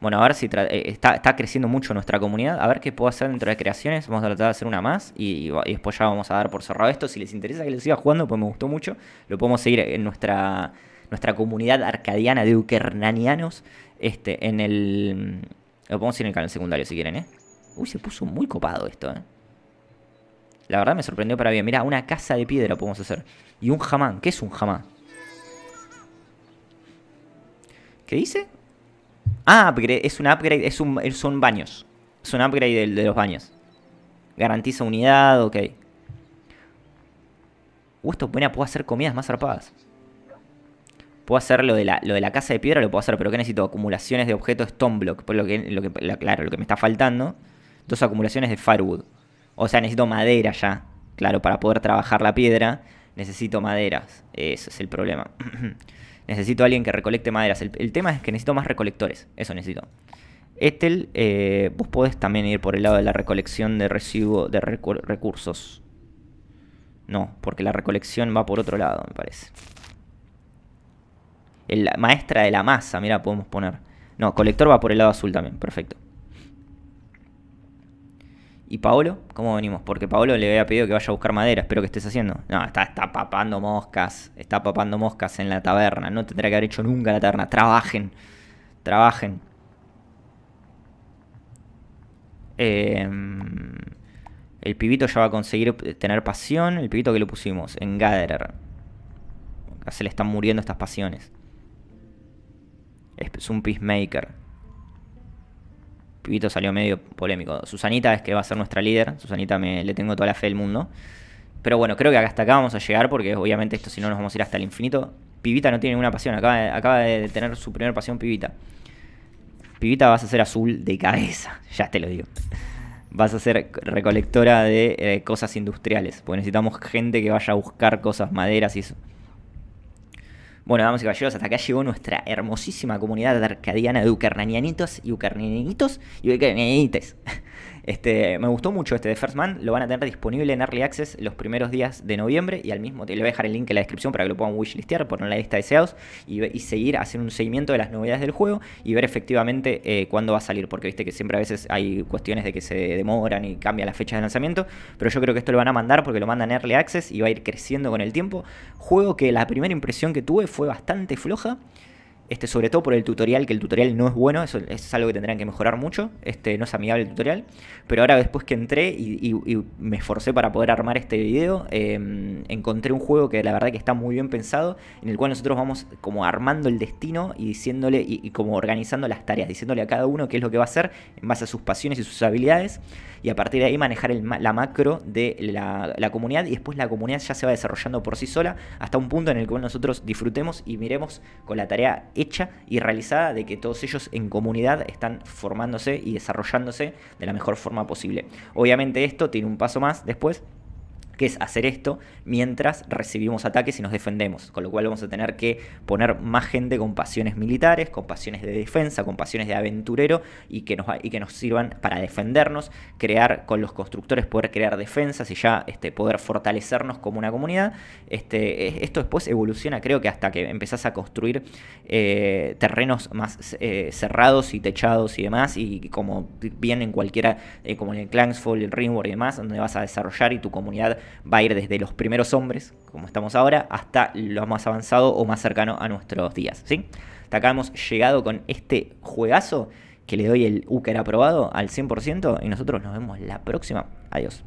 Bueno, a ver si eh, está, creciendo mucho nuestra comunidad. A ver qué puedo hacer dentro de creaciones. Vamos a tratar de hacer una más. Y, después ya vamos a dar por cerrado esto. Si les interesa que les siga jugando, pues me gustó mucho. Lo podemos seguir en nuestra, nuestra comunidad arcadiana de Ukernanianos, Este, en el lo podemos ir en el canal secundario si quieren, ¿eh? Uy, se puso muy copado esto, ¿eh? La verdad me sorprendió para bien. mira una casa de piedra podemos hacer. Y un jamán. ¿Qué es un jamán? ¿Qué dice? Ah, es un upgrade. Es son baños. Es un upgrade de, los baños. Garantiza unidad, ok. Uy, uh, esto buena, puedo hacer comidas más zarpadas. Puedo hacer lo de, la, lo de la casa de piedra, lo puedo hacer, pero ¿qué necesito? Acumulaciones de objetos stone block, por lo que, lo claro, lo que me está faltando. Dos acumulaciones de firewood. O sea, necesito madera ya, claro, para poder trabajar la piedra. Necesito maderas, ese es el problema. necesito alguien que recolecte maderas. El, tema es que necesito más recolectores, eso necesito. Estel, eh, vos podés también ir por el lado de la recolección de residuos, de recursos. No, porque la recolección va por otro lado, me parece. El, maestra de la masa, mira, podemos poner. No, colector va por el lado azul también, perfecto. ¿Y Paolo? ¿Cómo venimos? Porque Paolo le había pedido que vaya a buscar madera. Espero que estés haciendo. No, está, está, papando moscas. Está papando moscas en la taberna. No tendrá que haber hecho nunca la taberna. Trabajen. Trabajen. Em, el pibito ya va a conseguir tener pasión. El pibito que lo pusimos en Gatherer. se le están muriendo estas pasiones es un peacemaker. Pibito salió medio polémico. Susanita es que va a ser nuestra líder. Susanita me, le tengo toda la fe del mundo. Pero bueno, creo que hasta acá vamos a llegar porque obviamente esto si no nos vamos a ir hasta el infinito. Pibita no tiene ninguna pasión, acaba de, tener su primera pasión Pibita. Pibita vas a ser azul de cabeza, ya te lo digo. Vas a ser recolectora de eh, cosas industriales, porque necesitamos gente que vaya a buscar cosas, maderas y eso. Bueno, damas y caballeros, hasta acá llegó nuestra hermosísima comunidad arcadiana de ucarnanianitos y ucranianitos y ucranianites. Este, me gustó mucho este de First Man, lo van a tener disponible en Early Access los primeros días de noviembre y al mismo tiempo le voy a dejar el link en la descripción para que lo puedan wishlistear, poner en la lista de deseados y, seguir haciendo un seguimiento de las novedades del juego y ver efectivamente eh, cuándo va a salir, porque viste que siempre a veces hay cuestiones de que se demoran y cambian las fechas de lanzamiento, pero yo creo que esto lo van a mandar porque lo mandan en Early Access y va a ir creciendo con el tiempo. Juego que la primera impresión que tuve fue bastante floja. Este, sobre todo por el tutorial, que el tutorial no es bueno, eso, es algo que tendrán que mejorar mucho, este, no es amigable el tutorial, pero ahora después que entré y, me esforcé para poder armar este video, em, encontré un juego que la verdad que está muy bien pensado, en el cual nosotros vamos como armando el destino y diciéndole y, y como organizando las tareas, diciéndole a cada uno qué es lo que va a hacer en base a sus pasiones y sus habilidades y a partir de ahí manejar la macro de la, la, comunidad y después la comunidad ya se va desarrollando por sí sola hasta un punto en el cual nosotros disfrutemos y miremos con la tarea hecha y realizada de que todos ellos en comunidad están formándose y desarrollándose de la mejor forma posible. Obviamente esto tiene un paso más después que es hacer esto mientras recibimos ataques y nos defendemos, con lo cual vamos a tener que poner más gente con pasiones militares, con pasiones de defensa, con pasiones de aventurero y que nos, y que nos sirvan para defendernos, crear con los constructores, poder crear defensas y ya este, poder fortalecernos como una comunidad. Este, esto después evoluciona, creo que hasta que empezás a construir eh, terrenos más eh, cerrados y techados y demás, y como bien en cualquiera, eh, como en el Clansfall, el Rimworld y demás, donde vas a desarrollar y tu comunidad va a ir desde los primeros los hombres, como estamos ahora, hasta lo más avanzado o más cercano a nuestros días. ¿sí? Hasta acá hemos llegado con este juegazo que le doy el Uker aprobado al 100% y nosotros nos vemos la próxima. Adiós.